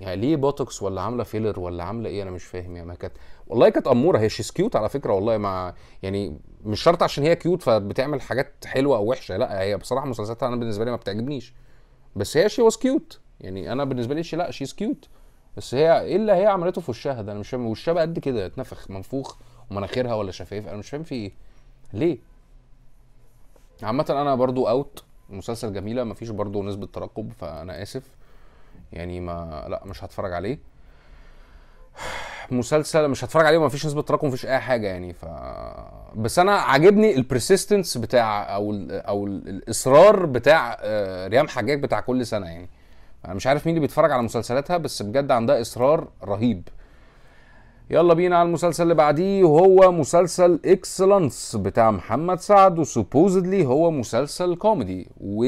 يعني ليه بوتوكس ولا عامله فيلر ولا عامله ايه انا مش فاهم يعني ما كانت والله كانت اموره هي شيز كيوت على فكره والله مع يعني مش شرط عشان هي كيوت فبتعمل حاجات حلوه او وحشه لا هي بصراحه مسلسلاتها انا بالنسبه لي ما بتعجبنيش بس هي شي واز كيوت يعني انا بالنسبه لي شي لا شيز كيوت بس هي ايه اللي هي عملته في وشها ده انا مش فاهم وشها قد كده اتنفخ منفوخ ومناخيرها ولا شفايف انا مش فاهم في ايه ليه عامه انا برضو اوت مسلسل جميله مفيش برضو نسبه ترقب فانا اسف يعني ما لا مش هتفرج عليه مسلسل مش هتفرج عليه فيش نسبه تراكم فيش اي حاجه يعني ف بس انا عاجبني البرسيستنس بتاع او الـ او الـ الاصرار بتاع آه، ريام حجاج بتاع كل سنه يعني انا مش عارف مين اللي بيتفرج على مسلسلاتها بس بجد عندها اصرار رهيب يلا بينا على المسلسل اللي بعديه وهو مسلسل اكسلنس بتاع محمد سعد وسوبوزدلي هو مسلسل كوميدي و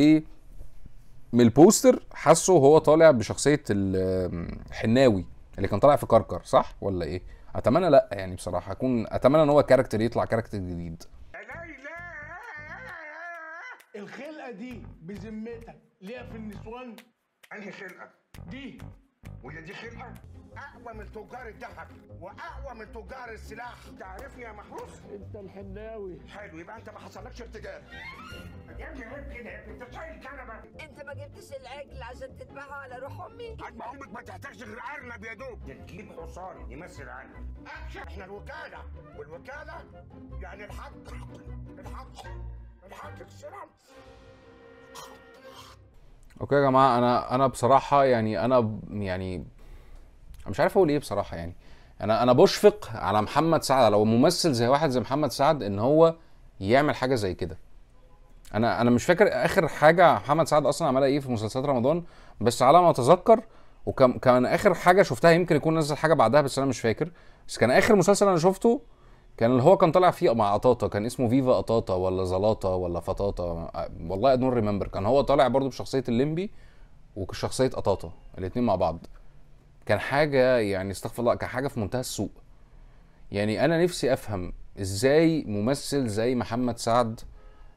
من البوستر حاسه هو طالع بشخصيه الحناوي اللي كان طالع في كركر صح ولا ايه اتمنى لا يعني بصراحه اكون اتمنى ان هو كاركتر يطلع كاركتر جديد الخلقه دي بذمتك ليها في النسوان انهي خلقه دي ولا دي خلقه اقوى من تجار الذهب واقوى من تجار السلاح تعرفني يا محروس انت الحناوي حلو يبقى انت ما حصلكش ارتجال يا ابني عيب كده انت شايل كنبه انت ما جبتش العجل عشان تذبحه على روح امي عجل امك ما تحتاجش غير ارنب يا دوب تجيب حصان يمثل عنك اكشن احنا الوكاله والوكاله يعني الحق الحق الحق السلام اوكي يا جماعه انا انا بصراحه يعني انا يعني انا مش عارف اقول ايه بصراحه يعني انا انا بشفق على محمد سعد لو ممثل زي واحد زي محمد سعد ان هو يعمل حاجه زي كده انا انا مش فاكر اخر حاجه محمد سعد اصلا عملها ايه في مسلسلات رمضان بس على ما اتذكر وكان كان اخر حاجه شفتها يمكن يكون نزل حاجه بعدها بس انا مش فاكر بس كان اخر مسلسل انا شفته كان اللي هو كان طالع فيه مع قطاطا كان اسمه فيفا قطاطا ولا زلاطة ولا فطاطا والله ادون ريمبر كان هو طالع برضو بشخصيه الليمبي وشخصيه قطاطا الاثنين مع بعض كان حاجه يعني استغفر الله كان حاجه في منتهى السوء يعني انا نفسي افهم ازاي ممثل زي محمد سعد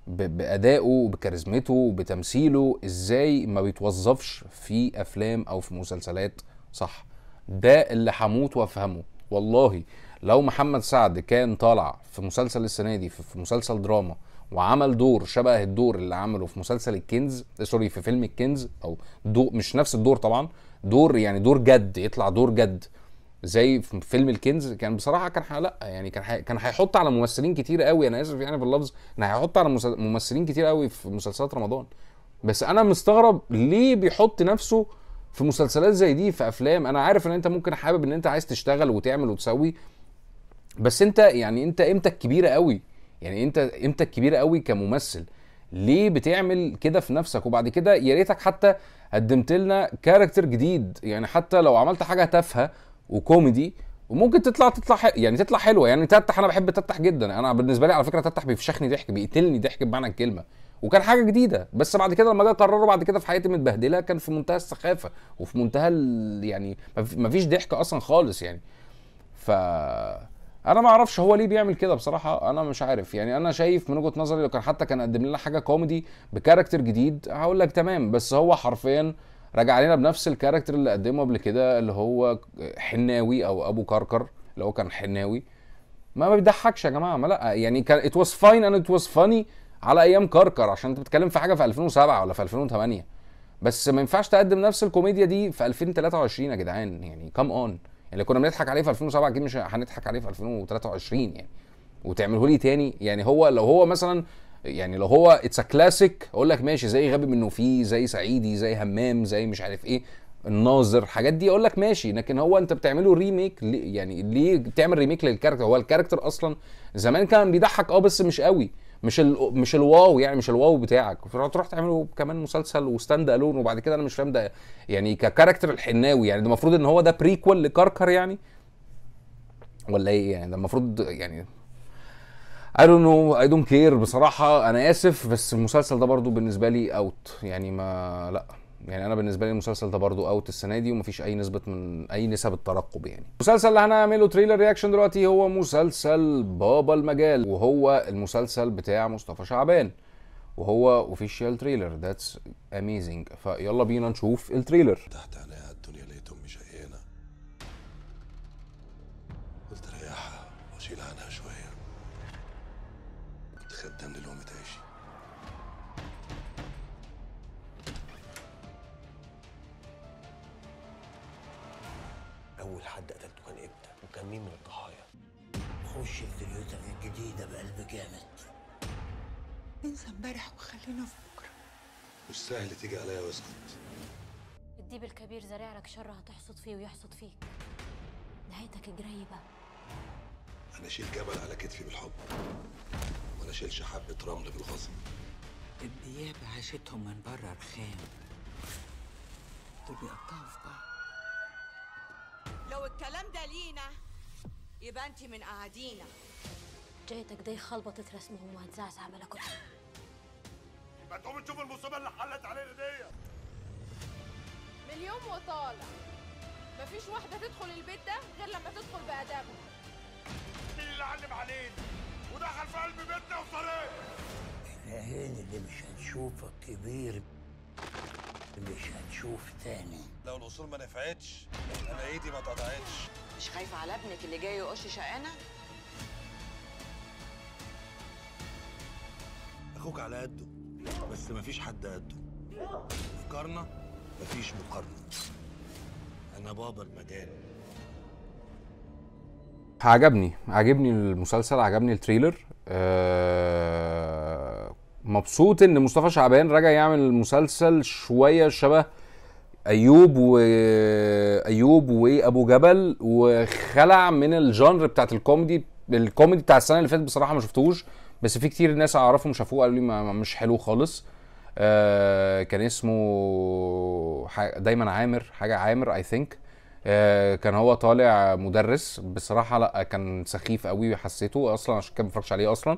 بادائه بكاريزمته بتمثيله ازاي ما بيتوظفش في افلام او في مسلسلات صح ده اللي حموت وافهمه والله لو محمد سعد كان طالع في مسلسل السنه دي في مسلسل دراما وعمل دور شبه الدور اللي عمله في مسلسل الكنز آه، سوري في فيلم الكنز او دو مش نفس الدور طبعا دور يعني دور جد يطلع دور جد زي في فيلم الكنز كان بصراحه كان لا يعني كان حي... كان هيحط على ممثلين كتير قوي انا اسف يعني في اللفظ كان هيحط على ممثلين كتير قوي في مسلسلات رمضان بس انا مستغرب ليه بيحط نفسه في مسلسلات زي دي في افلام انا عارف ان انت ممكن حابب ان انت عايز تشتغل وتعمل وتسوي بس انت يعني انت قيمتك كبيره قوي يعني انت قيمتك كبيره قوي كممثل ليه بتعمل كده في نفسك وبعد كده يا ريتك حتى قدمت لنا كاركتر جديد يعني حتى لو عملت حاجه تافهه وكوميدي وممكن تطلع تطلع حل... يعني تطلع حلوه يعني تفتح انا بحب تفتح جدا انا بالنسبه لي على فكره تفتح بيفشخني ضحك بيقتلني ضحك بمعنى الكلمه وكان حاجه جديده بس بعد كده لما جه قرره بعد كده في حياتي متبهدله كان في منتهى السخافه وفي منتهى ال... يعني فيش ضحك اصلا خالص يعني ف انا ما اعرفش هو ليه بيعمل كده بصراحه انا مش عارف يعني انا شايف من وجهه نظري لو كان حتى كان قدم لنا حاجه كوميدي بكاركتر جديد هقول لك تمام بس هو حرفيا رجع علينا بنفس الكاركتر اللي قدمه قبل كده اللي هو حناوي او ابو كركر اللي هو كان حناوي ما بيضحكش يا جماعه ما لا يعني كان ات واز فاين اند ات واز فاني على ايام كركر عشان انت بتتكلم في حاجه في 2007 ولا في 2008 بس ما ينفعش تقدم نفس الكوميديا دي في 2023 يا جدعان يعني كام اون اللي كنا بنضحك عليه في 2007 اكيد مش هنضحك عليه في 2023 يعني وتعمله لي تاني يعني هو لو هو مثلا يعني لو هو اتس كلاسيك اقول لك ماشي زي غبي منه فيه زي سعيدي زي همام زي مش عارف ايه الناظر الحاجات دي اقول لك ماشي لكن هو انت بتعمله ريميك يعني ليه بتعمل ريميك للكاركتر هو الكاركتر اصلا زمان كان بيضحك اه بس مش قوي مش ال... مش الواو يعني مش الواو بتاعك تروح تعمله كمان مسلسل وستاند الون وبعد كده انا مش فاهم ده يعني ككاركتر الحناوي يعني ده المفروض ان هو ده بريكول لكركر يعني ولا ايه يعني ده المفروض يعني I don't know I don't care بصراحة أنا آسف بس المسلسل ده برضو بالنسبة لي أوت يعني ما لأ يعني انا بالنسبه لي المسلسل ده برضو اوت السنه دي ومفيش اي نسبه من اي نسب الترقب يعني المسلسل اللي هنعمله تريلر رياكشن دلوقتي هو مسلسل بابا المجال وهو المسلسل بتاع مصطفى شعبان وهو اوفيشال تريلر ذاتس اميزنج فيلا بينا نشوف التريلر أول حد قتلته كان إمتى؟ وكان مين من الضحايا؟ خش في تريوتا الجديدة بقلب جامد انسى امبارح وخلينا في بكرة مش سهل تيجي عليا واسكت الديب الكبير زارع لك شر هتحصد فيه ويحصد فيك نهايتك قريبه أنا أشيل جبل على كتفي بالحب ولا أشيلش حبة رمل بالغصب الدياب عاشتهم من بره رخام دول بيقطعوا في بعض لو الكلام ده لينا يبقى انت من قاعدينا جيتك دي خلبطت رسمهم وهتزعزع ملكوتهم ما تقوم تشوف المصيبه اللي حلت علينا دي من يوم وطالع مفيش واحده تدخل البيت ده غير لما تدخل بادابه مين اللي علم علينا ودخل في قلب بيتنا وصاريه احنا هين اللي مش هنشوفك كبير مش هتشوف تاني لو الاصول ما نفعتش انا ايدي ما اتقطعتش مش خايفه على ابنك اللي جاي يقش شقانا اخوك على قده بس مفيش حد قده مقارنه مفيش مقارنه انا بابا المجال عجبني عجبني المسلسل عجبني التريلر أه مبسوط ان مصطفى شعبان رجع يعمل مسلسل شويه شبه ايوب وايوب وابو جبل وخلع من الجانر بتاعت الكوميدي الكوميدي بتاع السنه اللي فاتت بصراحه ما شفتهوش بس في كتير ناس اعرفهم شافوه قالوا لي مش حلو خالص آه كان اسمه دايما عامر حاجه عامر اي ثينك آه كان هو طالع مدرس بصراحه لا كان سخيف قوي حسيته اصلا عشان كده ما عليه اصلا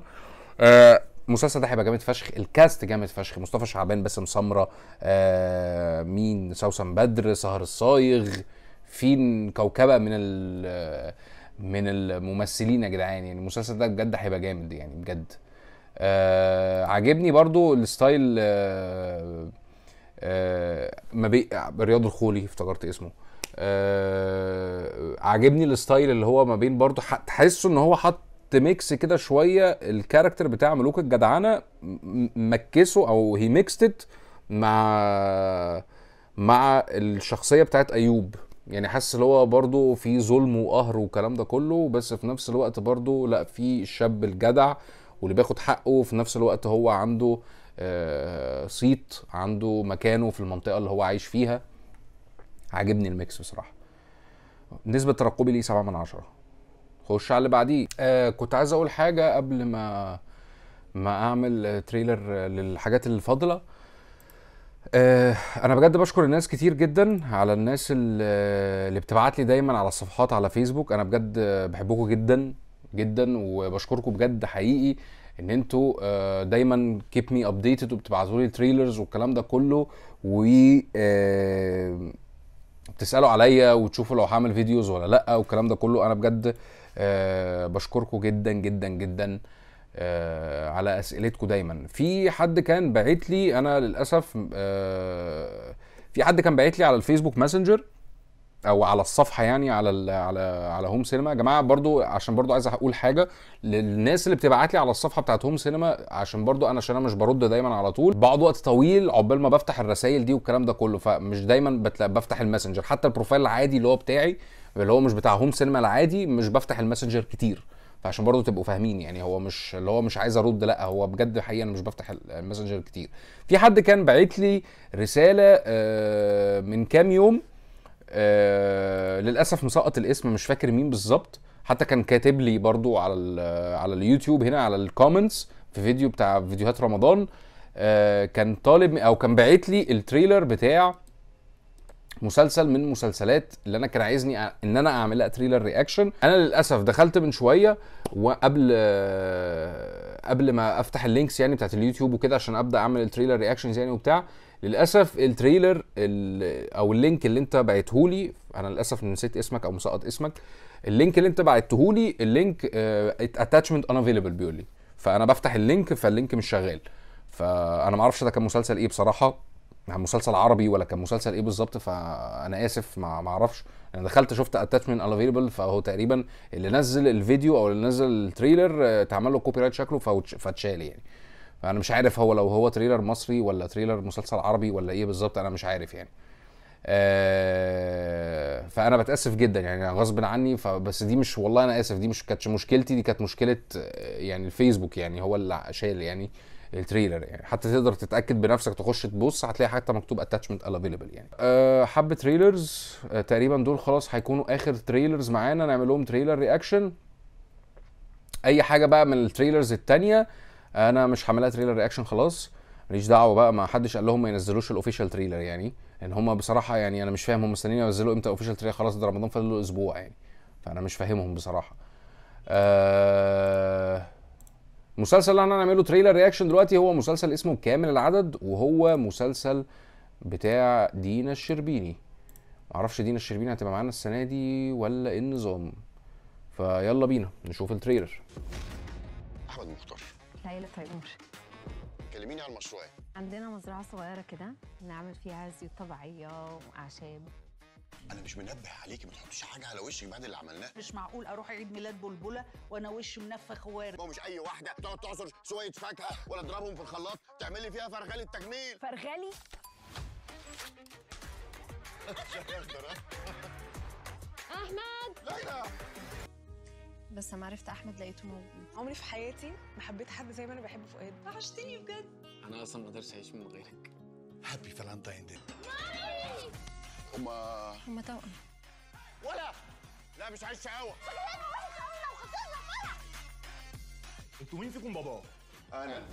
آه المسلسل ده هيبقى جامد فشخ الكاست جامد فشخ مصطفى شعبان باسم سمره آه مين سوسن بدر سهر الصايغ فين كوكبه من ال من الممثلين يا جدعان يعني المسلسل ده بجد هيبقى جامد يعني بجد آه عاجبني برضو الستايل آه آه ما بي... رياض الخولي افتكرت اسمه آه عاجبني الستايل اللي هو ما بين برضو تحسه ان هو حط تميكس كده شويه الكاركتر بتاع ملوك الجدعنه مكسه او هي ميكستد مع مع الشخصيه بتاعت ايوب يعني حاسس اللي هو برضه في ظلم وقهر والكلام ده كله بس في نفس الوقت برضه لا في الشاب الجدع واللي بياخد حقه في نفس الوقت هو عنده آه، صيت عنده مكانه في المنطقه اللي هو عايش فيها عاجبني الميكس بصراحه نسبه ترقبي ليه 7 من 10 خش على اللي بعديه آه كنت عايز اقول حاجه قبل ما ما اعمل تريلر للحاجات اللي فاضله آه انا بجد بشكر الناس كتير جدا على الناس اللي بتبعت لي دايما على الصفحات على فيسبوك انا بجد بحبكم جدا جدا وبشكركم بجد حقيقي ان انتوا آه، دايما كيب مي ابديتد وبتبعتوا لي تريلرز والكلام ده كله و آه، بتسالوا عليا وتشوفوا لو هعمل فيديوز ولا لا والكلام ده كله انا بجد آه، بشكركم جدا جدا جدا أه على اسئلتكم دايما في حد كان باعت لي انا للاسف أه في حد كان باعت لي على الفيسبوك ماسنجر او على الصفحه يعني على الـ على على هوم سينما يا جماعه برضو عشان برضو عايز اقول حاجه للناس اللي بتبعت لي على الصفحه بتاعت هوم سينما عشان برضو انا عشان انا مش برد دايما على طول بقعد وقت طويل عقبال ما بفتح الرسائل دي والكلام ده كله فمش دايما بفتح الماسنجر حتى البروفايل العادي اللي هو بتاعي اللي هو مش بتاع هوم سينما العادي مش بفتح الماسنجر كتير فعشان برضه تبقوا فاهمين يعني هو مش اللي هو مش عايز ارد لا هو بجد حقيقه انا مش بفتح الماسنجر كتير في حد كان باعت لي رساله آه، من كام يوم آه، للاسف مسقط الاسم مش فاكر مين بالظبط حتى كان كاتب لي برضو على على اليوتيوب هنا على الكومنتس في فيديو بتاع فيديوهات رمضان آه، كان طالب او كان باعت لي التريلر بتاع مسلسل من المسلسلات اللي انا كان عايزني ان انا اعمل لها تريلر رياكشن انا للاسف دخلت من شويه وقبل قبل ما افتح اللينكس يعني بتاعت اليوتيوب وكده عشان ابدا اعمل التريلر رياكشنز يعني وبتاع للاسف التريلر او اللينك اللي انت بعته لي انا للاسف نسيت اسمك او مسقط اسمك اللينك اللي انت بعته لي اللينك اتاتشمنت ان افيلبل بيقول لي فانا بفتح اللينك فاللينك مش شغال فانا ما اعرفش ده كان مسلسل ايه بصراحه مسلسل عربي ولا كان مسلسل ايه بالظبط فانا اسف ما اعرفش انا دخلت شفت اتاتشمنت افيلبل فهو تقريبا اللي نزل الفيديو او اللي نزل التريلر آه، اتعمل له كوبي رايت شكله فاتشال يعني فانا مش عارف هو لو هو تريلر مصري ولا تريلر مسلسل عربي ولا ايه بالظبط انا مش عارف يعني آه فانا بتاسف جدا يعني غصب عني فبس دي مش والله انا اسف دي مش كانت مشكلتي دي كانت مشكله آه، يعني الفيسبوك يعني هو اللي شال يعني آه التريلر يعني حتى تقدر تتاكد بنفسك تخش تبص هتلاقي حتى مكتوب اتاتشمنت افيلبل يعني آه، حبه تريلرز آه، تقريبا دول خلاص هيكونوا اخر تريلرز معانا نعمل لهم تريلر رياكشن اي حاجه بقى من التريلرز التانيه انا مش هعملها تريلر رياكشن خلاص ماليش دعوه بقى ما حدش قال لهم ما ينزلوش الاوفيشال تريلر يعني ان هم بصراحه يعني انا مش فاهم هم مستنيين ينزلوا امتى اوفيشال تريلر خلاص ده رمضان فاضل له اسبوع يعني فانا مش فاهمهم بصراحه آه المسلسل اللي هنعمل له تريلر رياكشن دلوقتي هو مسلسل اسمه كامل العدد وهو مسلسل بتاع دينا الشربيني معرفش دينا الشربيني هتبقى معانا السنه دي ولا ايه النظام فيلا بينا نشوف التريلر احمد مختار ليلى تيمور كلميني عن المشروع إيه؟ عندنا مزرعه صغيره كده نعمل فيها زيوت طبيعيه واعشاب انا مش منبه عليكي ما تحطيش حاجه على وشك بعد اللي عملناه مش معقول اروح عيد ميلاد بلبله وانا وشي منفخ وارد ما هو مش اي واحده تقعد تعصر شويه فاكهه ولا تضربهم في الخلاط تعملي فيها فرغالي التجميل فرغلي احمد ليلى بس لما عرفت احمد لقيته موجود عمري في حياتي ما حبيت حد زي ما انا بحب فؤاد وحشتني بجد انا اصلا ما اقدرش اعيش من غيرك هابي فالنتاين ماري هما هما توأم ولا لا مش عايز شقاوة شكلها وحش قوي لو خسرنا فرح انتوا مين فيكم باباه؟ أنا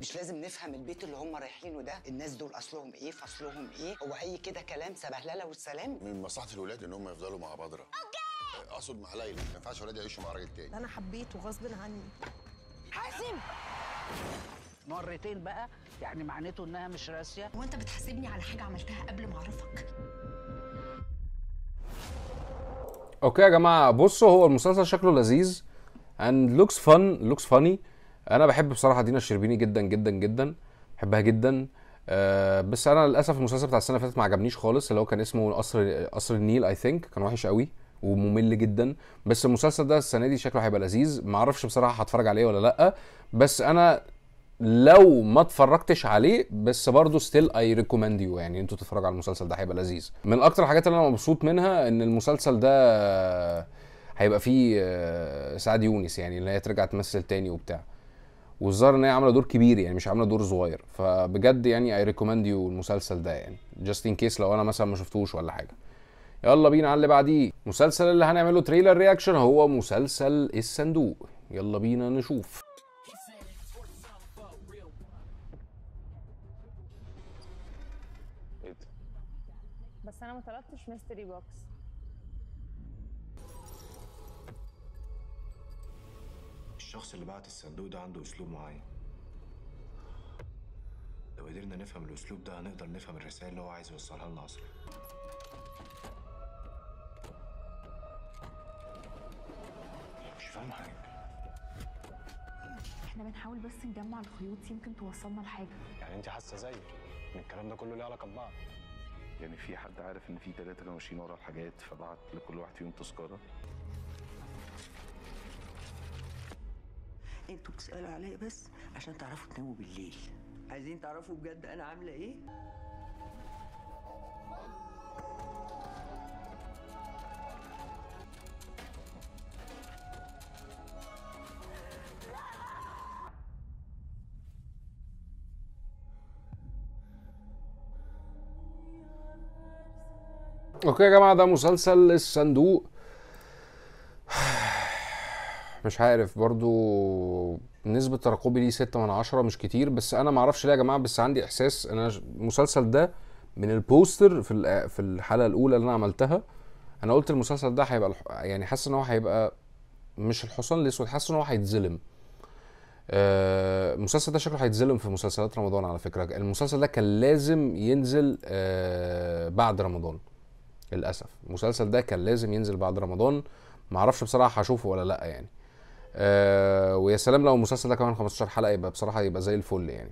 مش لازم نفهم البيت اللي هم رايحينه ده الناس دول اصلهم ايه فصلهم ايه هو اي كده كلام سبهلله والسلام من مصلحه الولاد ان هم يفضلوا مع بدره اوكي اقصد مع ليلى ما ينفعش ولادي يعيشوا مع راجل تاني انا حبيته غصب عني حازم مرتين بقى يعني معناته انها مش راسيه وانت بتحاسبني على حاجه عملتها قبل ما اعرفك اوكي يا جماعه بصوا هو المسلسل شكله لذيذ اند لوكس فن لوكس فاني انا بحب بصراحه دينا الشربيني جدا جدا جدا بحبها جدا أه بس انا للاسف المسلسل بتاع السنه اللي فاتت ما عجبنيش خالص اللي هو كان اسمه قصر قصر النيل اي ثينك كان وحش قوي وممل جدا بس المسلسل ده السنه دي شكله هيبقى لذيذ ما اعرفش بصراحه هتفرج عليه ولا لا بس انا لو ما اتفرجتش عليه بس برضه ستيل اي ريكومند يو يعني انتوا تتفرجوا على المسلسل ده هيبقى لذيذ من اكتر الحاجات اللي انا مبسوط منها ان المسلسل ده هيبقى فيه آه، سعد يونس يعني اللي هي ترجع تمثل تاني وبتاع والظاهر ان هي عامله دور كبير يعني مش عامله دور صغير فبجد يعني اي ريكومند يو المسلسل ده يعني جاست ان كيس لو انا مثلا ما شفتوش ولا حاجه يلا بينا على اللي بعديه المسلسل اللي هنعمله تريلر رياكشن هو مسلسل الصندوق يلا بينا نشوف ما طلبتش ميستري بوكس الشخص اللي بعت الصندوق ده عنده اسلوب معين لو قدرنا نفهم الاسلوب ده هنقدر نفهم الرسائل اللي هو عايز يوصلها لنا اصلا مش فاهم حاجه احنا بنحاول بس نجمع الخيوط يمكن توصلنا لحاجه يعني انت حاسه زيي ان الكلام ده كله ليه علاقه ببعض يعني في حد عارف ان في ثلاثه كانوا ماشيين ورا الحاجات فبعت لكل واحد فيهم تذكره انتوا بتسالوا عليا بس عشان تعرفوا تناموا بالليل عايزين تعرفوا بجد انا عامله ايه اوكي يا جماعه ده مسلسل الصندوق مش عارف برضو نسبة ترقبي ليه ستة من عشرة مش كتير بس أنا معرفش ليه يا جماعة بس عندي إحساس أنا المسلسل ده من البوستر في في الحلقة الأولى اللي أنا عملتها أنا قلت المسلسل ده هيبقى يعني حاسس إن هو هيبقى مش الحصان الأسود حاسس إن هو هيتظلم آه المسلسل ده شكله هيتظلم في مسلسلات رمضان على فكرة المسلسل ده كان لازم ينزل آه بعد رمضان للاسف المسلسل ده كان لازم ينزل بعد رمضان معرفش بصراحه هشوفه ولا لا يعني آه ويا سلام لو المسلسل ده كمان 15 حلقه يبقى بصراحه يبقى زي الفل يعني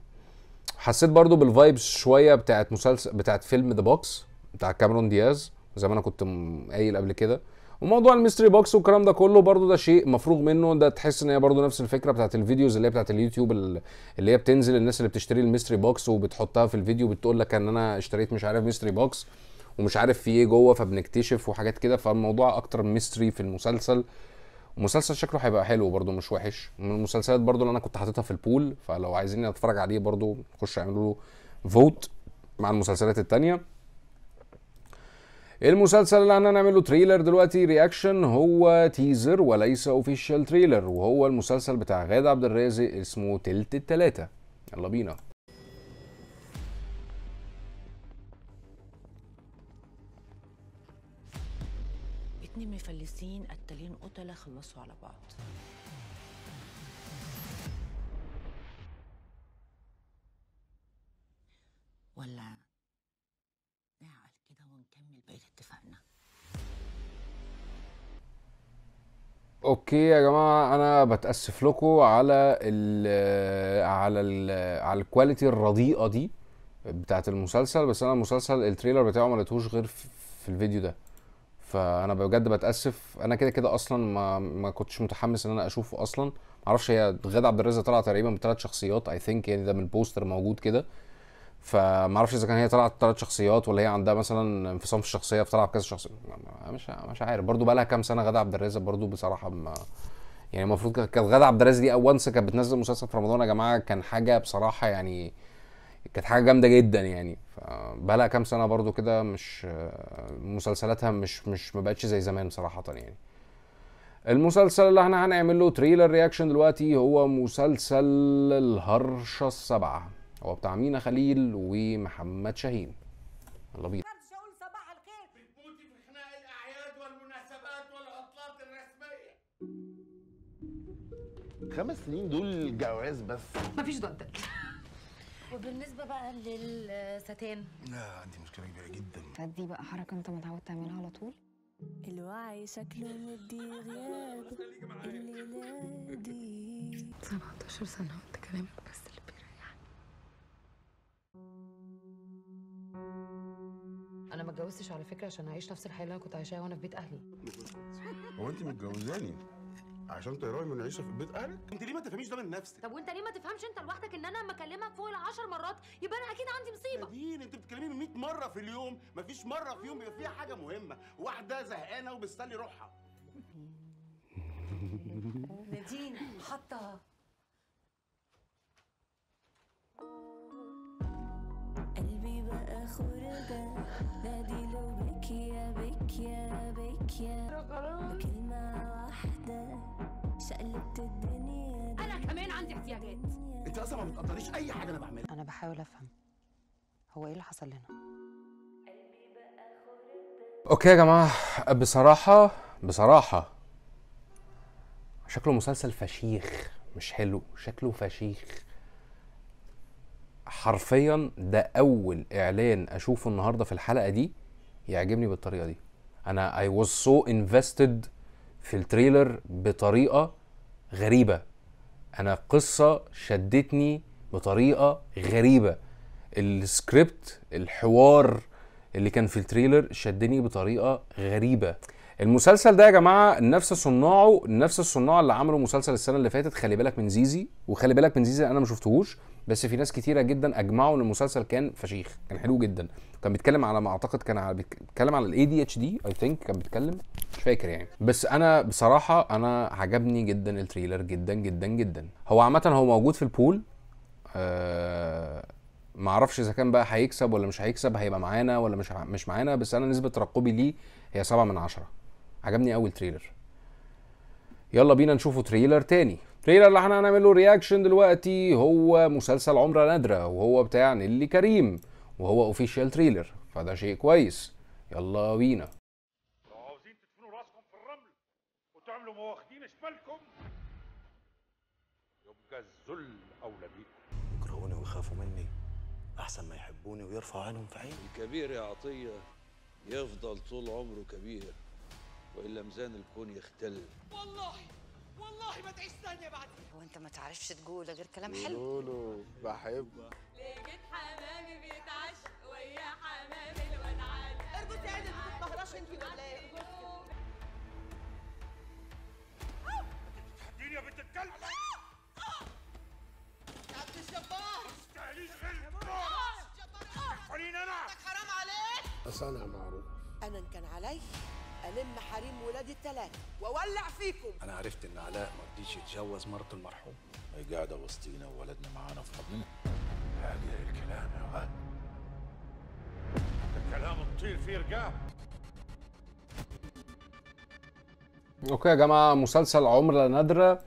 حسيت برضو بالفايبس شويه بتاعت مسلسل بتاعت فيلم ذا بوكس بتاع كاميرون دياز زي ما انا كنت قايل قبل كده وموضوع الميستري بوكس والكلام ده كله برضو ده شيء مفروغ منه ده تحس ان هي برضو نفس الفكره بتاعت الفيديوز اللي هي بتاعت اليوتيوب اللي هي بتنزل الناس اللي بتشتري الميستري بوكس وبتحطها في الفيديو بتقول لك ان انا اشتريت مش عارف ميستري بوكس ومش عارف في ايه جوه فبنكتشف وحاجات كده فالموضوع اكتر ميستري في المسلسل المسلسل شكله هيبقى حلو برده مش وحش من المسلسلات برده اللي انا كنت حاططها في البول فلو عايزين نتفرج عليه برده نخش اعملوا له فوت مع المسلسلات التانية المسلسل اللي احنا هنعمله تريلر دلوقتي رياكشن هو تيزر وليس اوفيشال تريلر وهو المسلسل بتاع غادة عبد الرازق اسمه تلت التلاتة يلا بينا القتلة خلصوا على بعض ولا نعقل كده ونكمل بقية اتفاقنا اوكي يا جماعه انا بتاسف لكم على الـ على الـ على الكواليتي الرديئه دي بتاعه المسلسل بس انا المسلسل التريلر بتاعه ما لقيتهوش غير في الفيديو ده فانا بجد بتاسف انا كده كده اصلا ما ما كنتش متحمس ان انا اشوفه اصلا معرفش هي غاده عبد الرزاق طلعت تقريبا بثلاث شخصيات اي ثينك يعني ده من البوستر موجود كده فمعرفش اذا كان هي طلعت ثلاث شخصيات ولا هي عندها مثلا انفصام في الشخصيه فطلعت كذا شخصيه مش مش عارف برضو بقى لها كام سنه غاده عبد الرزاق برضو بصراحه ما يعني المفروض كانت غاده عبد الرزاق دي اول كانت بتنزل مسلسل في رمضان يا جماعه كان حاجه بصراحه يعني كانت حاجه جامده جدا يعني لها كام سنه برضو كده مش مسلسلاتها مش مش ما بقتش زي زمان صراحه يعني المسلسل اللي احنا هنعمل له تريلر رياكشن دلوقتي هو مسلسل الهرشة السبعة هو بتاع مينا خليل ومحمد شاهين يلا بينا خمس سنين دول جواز بس مفيش ضدك وبالنسبه بقى للستان لا عندي مشكله كبيره جدا فدي بقى حركه انت متعود تعملها على طول الوعي شكله مدي غياب الليلة دي 17 سنة وانت كلام بس اللي بيريحني أنا ما اتجوزتش على فكرة عشان أعيش نفس الحياة اللي أنا كنت عايشاها وأنا في بيت أهلي هو أنت متجوزاني عشان تقراي من عيشه في بيت اهلك انت ليه ما تفهميش ده من نفسك طب وانت ليه ما تفهمش انت لوحدك ان انا لما اكلمك فوق 10 مرات يبقى انا اكيد عندي مصيبه مين انت بتتكلمي 100 مره في اليوم مفيش مره في يوم بيبقى فيها حاجه مهمه واحده زهقانه وبتستني روحها نادين حطها قلبي بقى خرجة نادي لو بك يا بك يا بك يا كلمة واحدة عندي احتياجات انت اصلا ما بتقدريش اي حاجه انا بعملها انا بحاول افهم هو ايه اللي حصل لنا اوكي يا جماعه بصراحه بصراحه شكله مسلسل فشيخ مش حلو شكله فشيخ حرفيا ده اول اعلان اشوفه النهارده في الحلقه دي يعجبني بالطريقه دي انا اي واز سو انفستد في التريلر بطريقه غريبه انا قصه شدتني بطريقه غريبه السكريبت الحوار اللي كان في التريلر شدني بطريقه غريبه المسلسل ده يا جماعه نفس صناعه نفس الصناع اللي عملوا مسلسل السنه اللي فاتت خلي بالك من زيزي وخلي بالك من زيزي انا ما شفتهوش بس في ناس كتيره جدا اجمعوا ان المسلسل كان فشيخ كان حلو جدا كان بيتكلم على ما اعتقد كان على بيتكلم على الاي دي اتش دي اي ثينك كان بيتكلم مش فاكر يعني بس انا بصراحه انا عجبني جدا التريلر جدا جدا جدا هو عامه هو موجود في البول آه ما اعرفش اذا كان بقى هيكسب ولا مش هيكسب هيبقى معانا ولا مش مش معانا بس انا نسبه ترقبي ليه هي سبعة من عشرة عجبني اول التريلر يلا بينا نشوفه تريلر تاني التريلر اللي احنا هنعمل له رياكشن دلوقتي هو مسلسل عمره نادره وهو بتاع نيلي كريم وهو اوفيشال تريلر فده شيء كويس يلا بينا لو عاوزين تدفنوا راسكم في الرمل وتعملوا مواخدين شمالكم يبقى الذل اولى بيكم يكرهوني ويخافوا مني احسن ما يحبوني ويرفعوا عينهم في عيني الكبير يا عطيه يفضل طول عمره كبير والا ميزان الكون يختل والله والله ما تعيش ثانيه بعدي هو انت ما تعرفش تقول غير كلام حلو قولوا بحبك لقيت حمامي بيتعشى ويا حمام الواد علي اربط يا عيني ما تتبهراش انت ولا ايه بتحبيني يا بنت الكلب يا عبد الجبار ما تستاهليش غير الجبار تحفريني آه. انا حرام عليك بس انا معروف انا ان كان علي ألم حريم ولادي الثلاثة وأولع فيكم أنا عرفت إن علاء ما رضيش يتجوز مرته المرحوم هي قاعدة وسطينا وولدنا معانا في حضننا هذا الكلام يا ولد ده كلام الطير فيه رجال اوكي يا جماعه مسلسل عمله نادره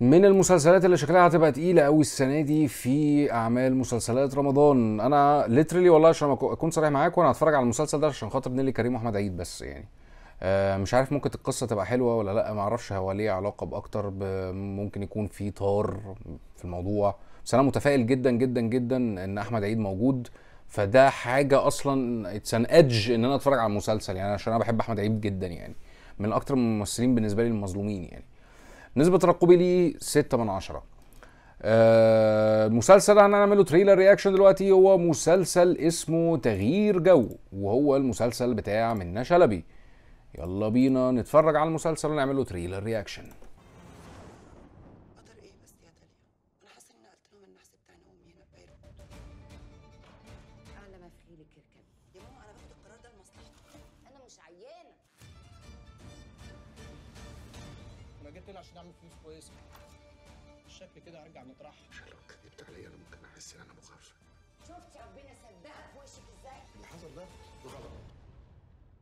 من المسلسلات اللي شكلها هتبقى تقيله قوي السنه دي في اعمال مسلسلات رمضان انا ليترلي والله عشان اكون صريح معاك وانا هتفرج على المسلسل ده عشان خاطر نيلي كريم واحمد عيد بس يعني آه، مش عارف ممكن القصه تبقى حلوه ولا لا ما اعرفش هو ليه علاقه باكتر ممكن يكون في طار في الموضوع بس انا متفائل جدا جدا جدا ان احمد عيد موجود فده حاجه اصلا اتس ان ادج ان انا اتفرج على المسلسل يعني عشان انا بحب احمد عيد جدا يعني من اكتر الممثلين بالنسبه لي المظلومين يعني نسبه ترقبي ليه 6 من 10 آه مسلسل هنعمله تريلر رياكشن دلوقتي هو مسلسل اسمه تغيير جو وهو المسلسل بتاع منى شلبي يلا بينا نتفرج على المسلسل ونعمله تريلر رياكشن حصل ده غلط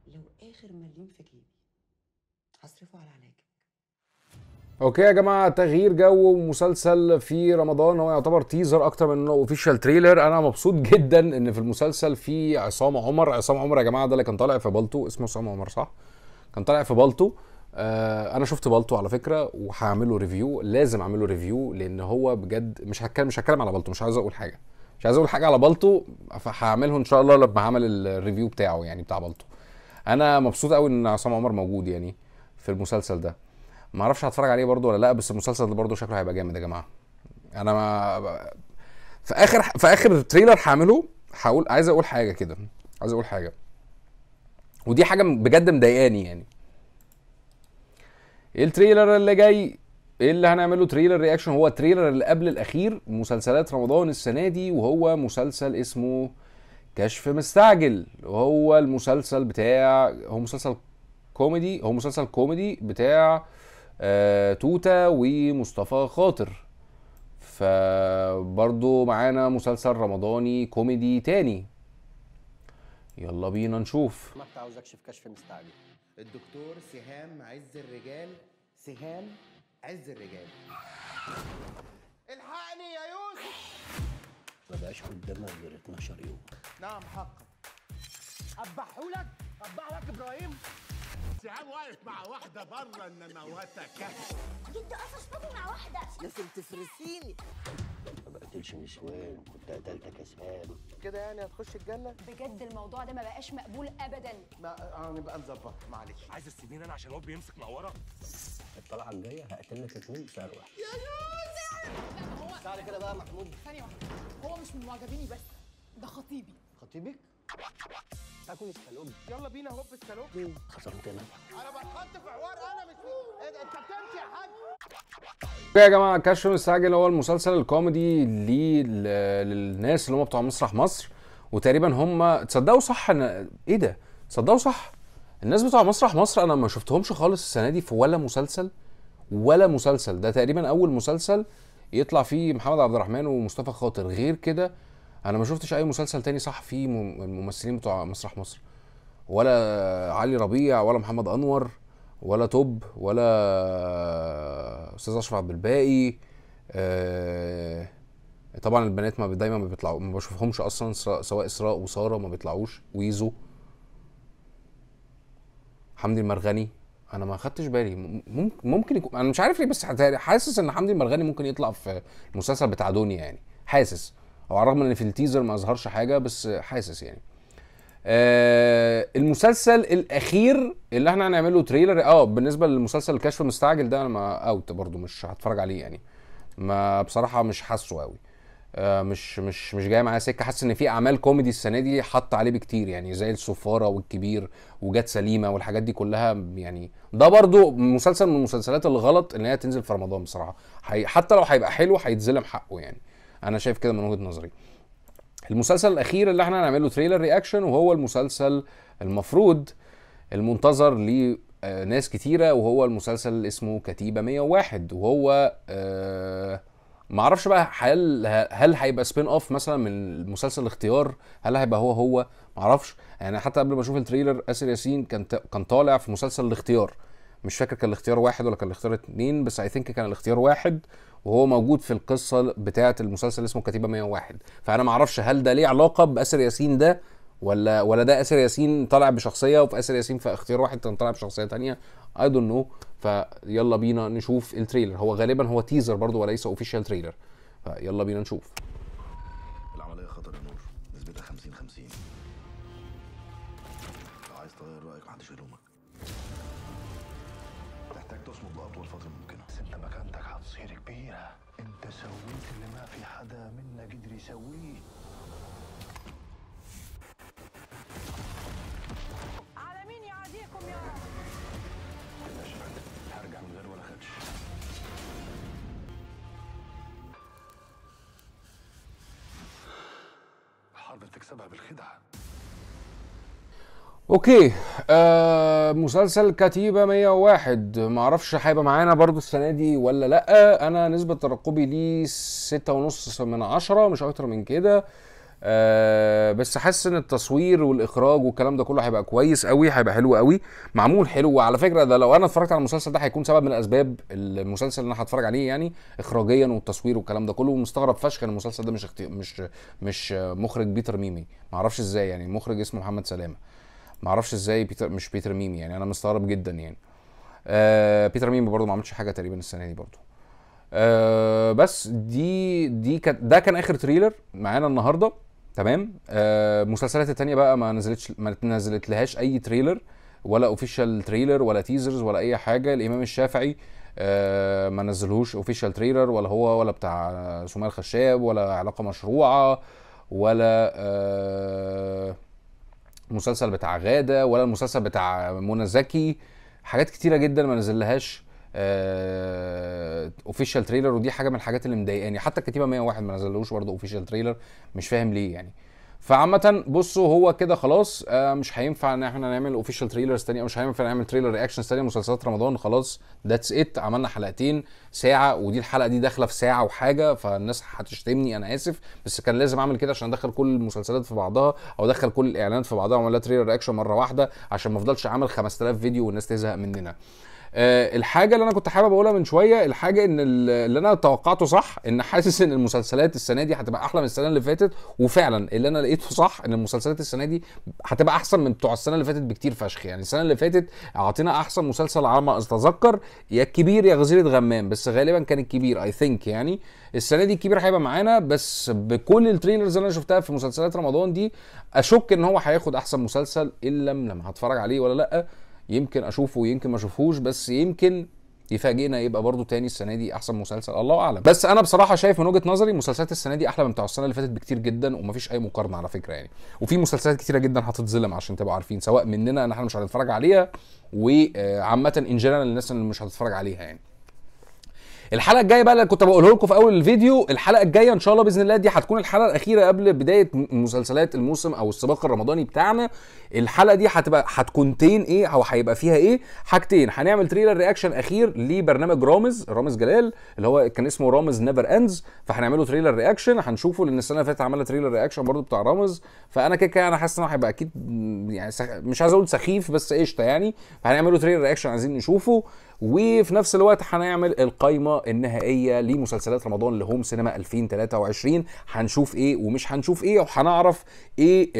لو اخر مليم في جيبي هصرفه على علاجك اوكي يا جماعه تغيير جو ومسلسل في رمضان هو يعتبر تيزر اكتر من انه اوفيشال تريلر انا مبسوط جدا ان في المسلسل في عصام عمر عصام عمر يا جماعه ده اللي كان طالع في بالطو اسمه عصام عمر صح كان طالع في بالطو آه انا شفت بالطو على فكره وهعمله ريفيو لازم اعمله ريفيو لان هو بجد مش هتكلم مش هتكلم على بالطو مش عايز اقول حاجه مش عايز اقول حاجه على بالطو فهعمله ان شاء الله لما عمل الريفيو بتاعه يعني بتاع بالطو انا مبسوط قوي ان عصام عمر موجود يعني في المسلسل ده ما اعرفش هتفرج عليه برضو ولا لا بس المسلسل ده برضو شكله هيبقى جامد يا جماعه انا ما في اخر في اخر تريلر هعمله هقول عايز اقول حاجه كده عايز اقول حاجه ودي حاجه بجد مضايقاني يعني إيه التريلر اللي جاي ايه اللي هنعمله تريلر رياكشن هو التريلر اللي قبل الاخير مسلسلات رمضان السنه دي وهو مسلسل اسمه كشف مستعجل وهو المسلسل بتاع هو مسلسل كوميدي هو مسلسل كوميدي بتاع آه توتا ومصطفى خاطر فبرضه معانا مسلسل رمضاني كوميدي تاني يلا بينا نشوف ما عاوزكش في كشف مستعجل الدكتور سهام عز الرجال سهام عز الرجال الحقني يا يوسف ما بقاش قدامنا غير 12 يوم نعم حقا أذبحهولك أذبحلك إبراهيم سهام واقف مع واحدة بره إن موتك جد قصص بابي مع واحدة لازم تفرسيني ما بقتلش نسوان كنت قتلت كسبان كده يعني هتخش الجنة؟ بجد الموضوع ده ما بقاش مقبول أبدا ما آه، بقى نظبط معلش عايز السنين أنا عشان هو بيمسك مع الطلعه الجايه هقتلك اتنين بسعر واحد يا يوسف هو تعالى كده بقى محمود ثانيه واحده هو مش من معجبيني بس ده خطيبي خطيبك تاكل السكالوب يلا بينا هوب السلوب خسرت انا انا بتحط في حوار انا مش إيه انت بتمشي يا حاج إيه يا جماعه كشف مستعجل هو المسلسل الكوميدي للناس اللي هم بتوع مسرح مصر وتقريبا هم تصدقوا صح ان ايه ده؟ تصدقوا صح الناس بتوع مسرح مصر انا ما شفتهمش خالص السنه دي في ولا مسلسل ولا مسلسل ده تقريبا اول مسلسل يطلع فيه محمد عبد الرحمن ومصطفى خاطر غير كده انا ما شفتش اي مسلسل تاني صح فيه الممثلين بتوع مسرح مصر ولا علي ربيع ولا محمد انور ولا توب ولا استاذ اشرف عبد الباقي آه، طبعا البنات ما دايما ما بيطلعوا ما بشوفهمش اصلا سواء اسراء وساره ما بيطلعوش ويزو حمدي المرغني انا ما خدتش بالي ممكن ممكن يكون انا مش عارف ليه بس حاسس ان حمدي المرغني ممكن يطلع في المسلسل بتاع دنيا يعني حاسس هو على الرغم ان في التيزر ما اظهرش حاجه بس حاسس يعني آه المسلسل الاخير اللي احنا هنعمله تريلر اه بالنسبه للمسلسل الكشف المستعجل ده انا ما اوت برضو مش هتفرج عليه يعني ما بصراحه مش حاسه قوي آه، مش مش مش جاي معايا سكه حاسس ان في اعمال كوميدي السنه دي حط عليه بكتير يعني زي الصفاره والكبير وجت سليمه والحاجات دي كلها يعني ده برضو مسلسل من المسلسلات الغلط ان هي تنزل في رمضان بصراحه حي... حتى لو هيبقى حلو هيتظلم حقه يعني انا شايف كده من وجهه نظري المسلسل الاخير اللي احنا هنعمله تريلر رياكشن وهو المسلسل المفروض المنتظر ل آه، ناس كتيره وهو المسلسل اللي اسمه كتيبه 101 وهو آه ما اعرفش بقى هل هل هيبقى سبين اوف مثلا من مسلسل الاختيار هل هيبقى هو هو ما اعرفش يعني حتى قبل ما اشوف التريلر اسر ياسين كان كان طالع في مسلسل الاختيار مش فاكر كان الاختيار واحد ولا كان الاختيار اتنين بس اي ثينك كان الاختيار واحد وهو موجود في القصه بتاعه المسلسل اسمه كتيبه 101 فانا ما اعرفش هل ده ليه علاقه باسر ياسين ده ولا ولا ده اسر ياسين طالع بشخصيه وفي اسر ياسين في اختيار واحد كان طالع بشخصيه ثانيه اي دونت نو فيلا بينا نشوف التريلر هو غالبا هو تيزر برضو وليس اوفيشال تريلر فيلا بينا نشوف اوكي آه مسلسل كتيبه 101 ما اعرفش هيبقى معانا برضو السنه دي ولا لا انا نسبه ترقبي ليه ستة ونص من عشرة مش اكتر من كده آه بس حاسس ان التصوير والاخراج والكلام ده كله هيبقى كويس قوي هيبقى حلو قوي معمول حلو وعلى فكره ده لو انا اتفرجت على المسلسل ده هيكون سبب من اسباب المسلسل اللي انا هتفرج عليه يعني اخراجيا والتصوير والكلام ده كله ومستغرب فشخ ان المسلسل ده مش مش مش مخرج بيتر ميمي معرفش ازاي يعني مخرج اسمه محمد سلامه معرفش ازاي بيتر مش بيتر ميمي يعني انا مستغرب جدا يعني آه بيتر ميمي برضو ما عملش حاجه تقريبا السنه دي برضو آه بس دي دي كان ده كان اخر تريلر معانا النهارده تمام آه المسلسلات التانية بقى ما نزلتش ما نزلت لهاش اي تريلر ولا اوفيشال تريلر ولا تيزرز ولا اي حاجه الامام الشافعي آه ما نزلهوش اوفيشال تريلر ولا هو ولا بتاع سمية الخشاب ولا علاقه مشروعه ولا آه المسلسل بتاع غاده ولا المسلسل بتاع منى زكي حاجات كتيره جدا ما نزلهاش اوفيشال آه، تريلر ودي حاجه من الحاجات اللي مضايقاني حتى الكتيبه 101 ما نزلوش برضه اوفيشال تريلر مش فاهم ليه يعني فعامة بصوا هو كده خلاص آه، مش هينفع ان احنا نعمل اوفيشال تريلرز تاني او مش هينفع نعمل تريلر رياكشنز تاني مسلسلات رمضان خلاص ذاتس ات عملنا حلقتين ساعة ودي الحلقة دي داخلة في ساعة وحاجة فالناس هتشتمني انا اسف بس كان لازم اعمل كده عشان ادخل كل المسلسلات في بعضها او ادخل كل الاعلانات في بعضها واعمل تريلر رياكشن مرة واحدة عشان ما افضلش عامل 5000 فيديو والناس تزهق مننا أه الحاجه اللي انا كنت حابب اقولها من شويه الحاجه ان اللي انا توقعته صح ان حاسس ان المسلسلات السنه دي هتبقى احلى من السنه اللي فاتت وفعلا اللي انا لقيته صح ان المسلسلات السنه دي هتبقى احسن من بتوع السنه اللي فاتت بكتير فشخ يعني السنه اللي فاتت اعطينا احسن مسلسل على ما اتذكر يا الكبير يا غزيره غمام بس غالبا كان الكبير اي ثينك يعني السنه دي الكبير هيبقى معانا بس بكل التريلرز اللي انا شفتها في مسلسلات رمضان دي اشك ان هو هياخد احسن مسلسل الا لما هتفرج عليه ولا لا يمكن اشوفه يمكن ما اشوفهوش بس يمكن يفاجئنا يبقى برضه تاني السنه دي احسن مسلسل الله اعلم بس انا بصراحه شايف من وجهه نظري مسلسلات السنه دي احلى من بتاع السنه اللي فاتت بكتير جدا ومفيش اي مقارنه على فكره يعني وفي مسلسلات كتيره جدا هتتظلم عشان تبقوا عارفين سواء مننا ان احنا مش هنتفرج عليها وعامه ان جنرال الناس اللي مش هتتفرج عليها يعني الحلقه الجايه بقى اللي كنت بقوله لكم في اول الفيديو الحلقه الجايه ان شاء الله باذن الله دي هتكون الحلقه الاخيره قبل بدايه مسلسلات الموسم او السباق الرمضاني بتاعنا الحلقه دي هتبقى هتكونتين ايه او هيبقى فيها ايه حاجتين هنعمل تريلر رياكشن اخير لبرنامج رامز رامز جلال اللي هو كان اسمه رامز نيفر اندز فهنعمله تريلر رياكشن هنشوفه لان السنه اللي فاتت عملنا تريلر رياكشن برضو بتاع رامز فانا كده كده انا حاسس انه هيبقى اكيد يعني مش عايز اقول سخيف بس قشطه يعني فهنعمله تريلر رياكشن عايزين نشوفه وفي نفس الوقت هنعمل القايمه النهائيه لمسلسلات رمضان لهوم سينما 2023 هنشوف ايه ومش هنشوف ايه وهنعرف ايه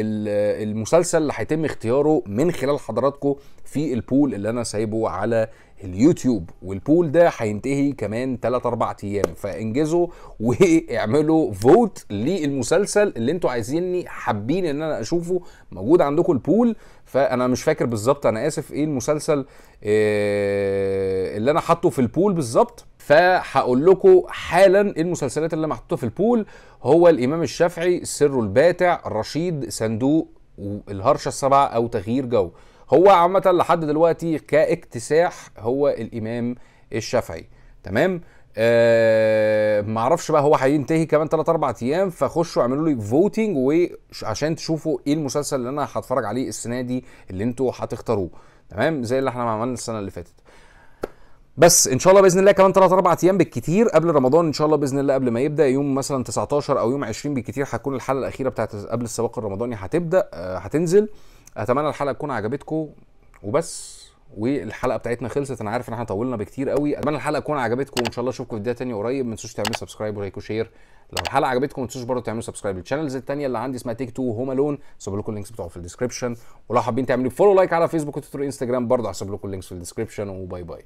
المسلسل اللي هيتم اختياره من خلال حضراتكم في البول اللي انا سايبه على اليوتيوب والبول ده هينتهي كمان 3 4 ايام فانجزوا واعملوا فوت للمسلسل اللي انتوا عايزيني حابين ان انا اشوفه موجود عندكم البول فانا مش فاكر بالظبط انا اسف ايه المسلسل إيه اللي انا حاطه في البول بالظبط فهقول لكم حالا المسلسلات اللي محطوطه في البول هو الامام الشافعي السر الباتع رشيد صندوق الهرشه السبعه او تغيير جو هو عامه لحد دلوقتي كاكتساح هو الامام الشافعي تمام آه معرفش بقى هو هينتهي كمان 3 4 ايام فخشوا اعملوا لي فوتنج وعشان تشوفوا ايه المسلسل اللي انا هتفرج عليه السنه دي اللي انتوا هتختاروه تمام زي اللي احنا عملنا السنه اللي فاتت بس ان شاء الله باذن الله كمان 3 4 ايام بالكتير قبل رمضان ان شاء الله باذن الله قبل ما يبدا يوم مثلا 19 او يوم 20 بالكتير هتكون الحلقه الاخيره بتاعت قبل السباق الرمضاني هتبدا آه، هتنزل اتمنى الحلقه تكون عجبتكم وبس والحلقه بتاعتنا خلصت انا عارف ان احنا طولنا بكتير قوي اتمنى الحلقه تكون عجبتكم وان شاء الله اشوفكم في فيديوهات تاني قريب ما تنسوش تعملوا سبسكرايب ولايك وشير لو الحلقه عجبتكم ما تنسوش برضه تعملوا سبسكرايب للشانلز التانيه اللي عندي اسمها تيك تو هوم الون هسيب لكم اللينكس بتوعهم في الديسكربشن ولو حابين تعملوا فولو لايك على فيسبوك وتويتر وانستجرام برضه هسيب لكم اللينكس في الديسكربشن وباي باي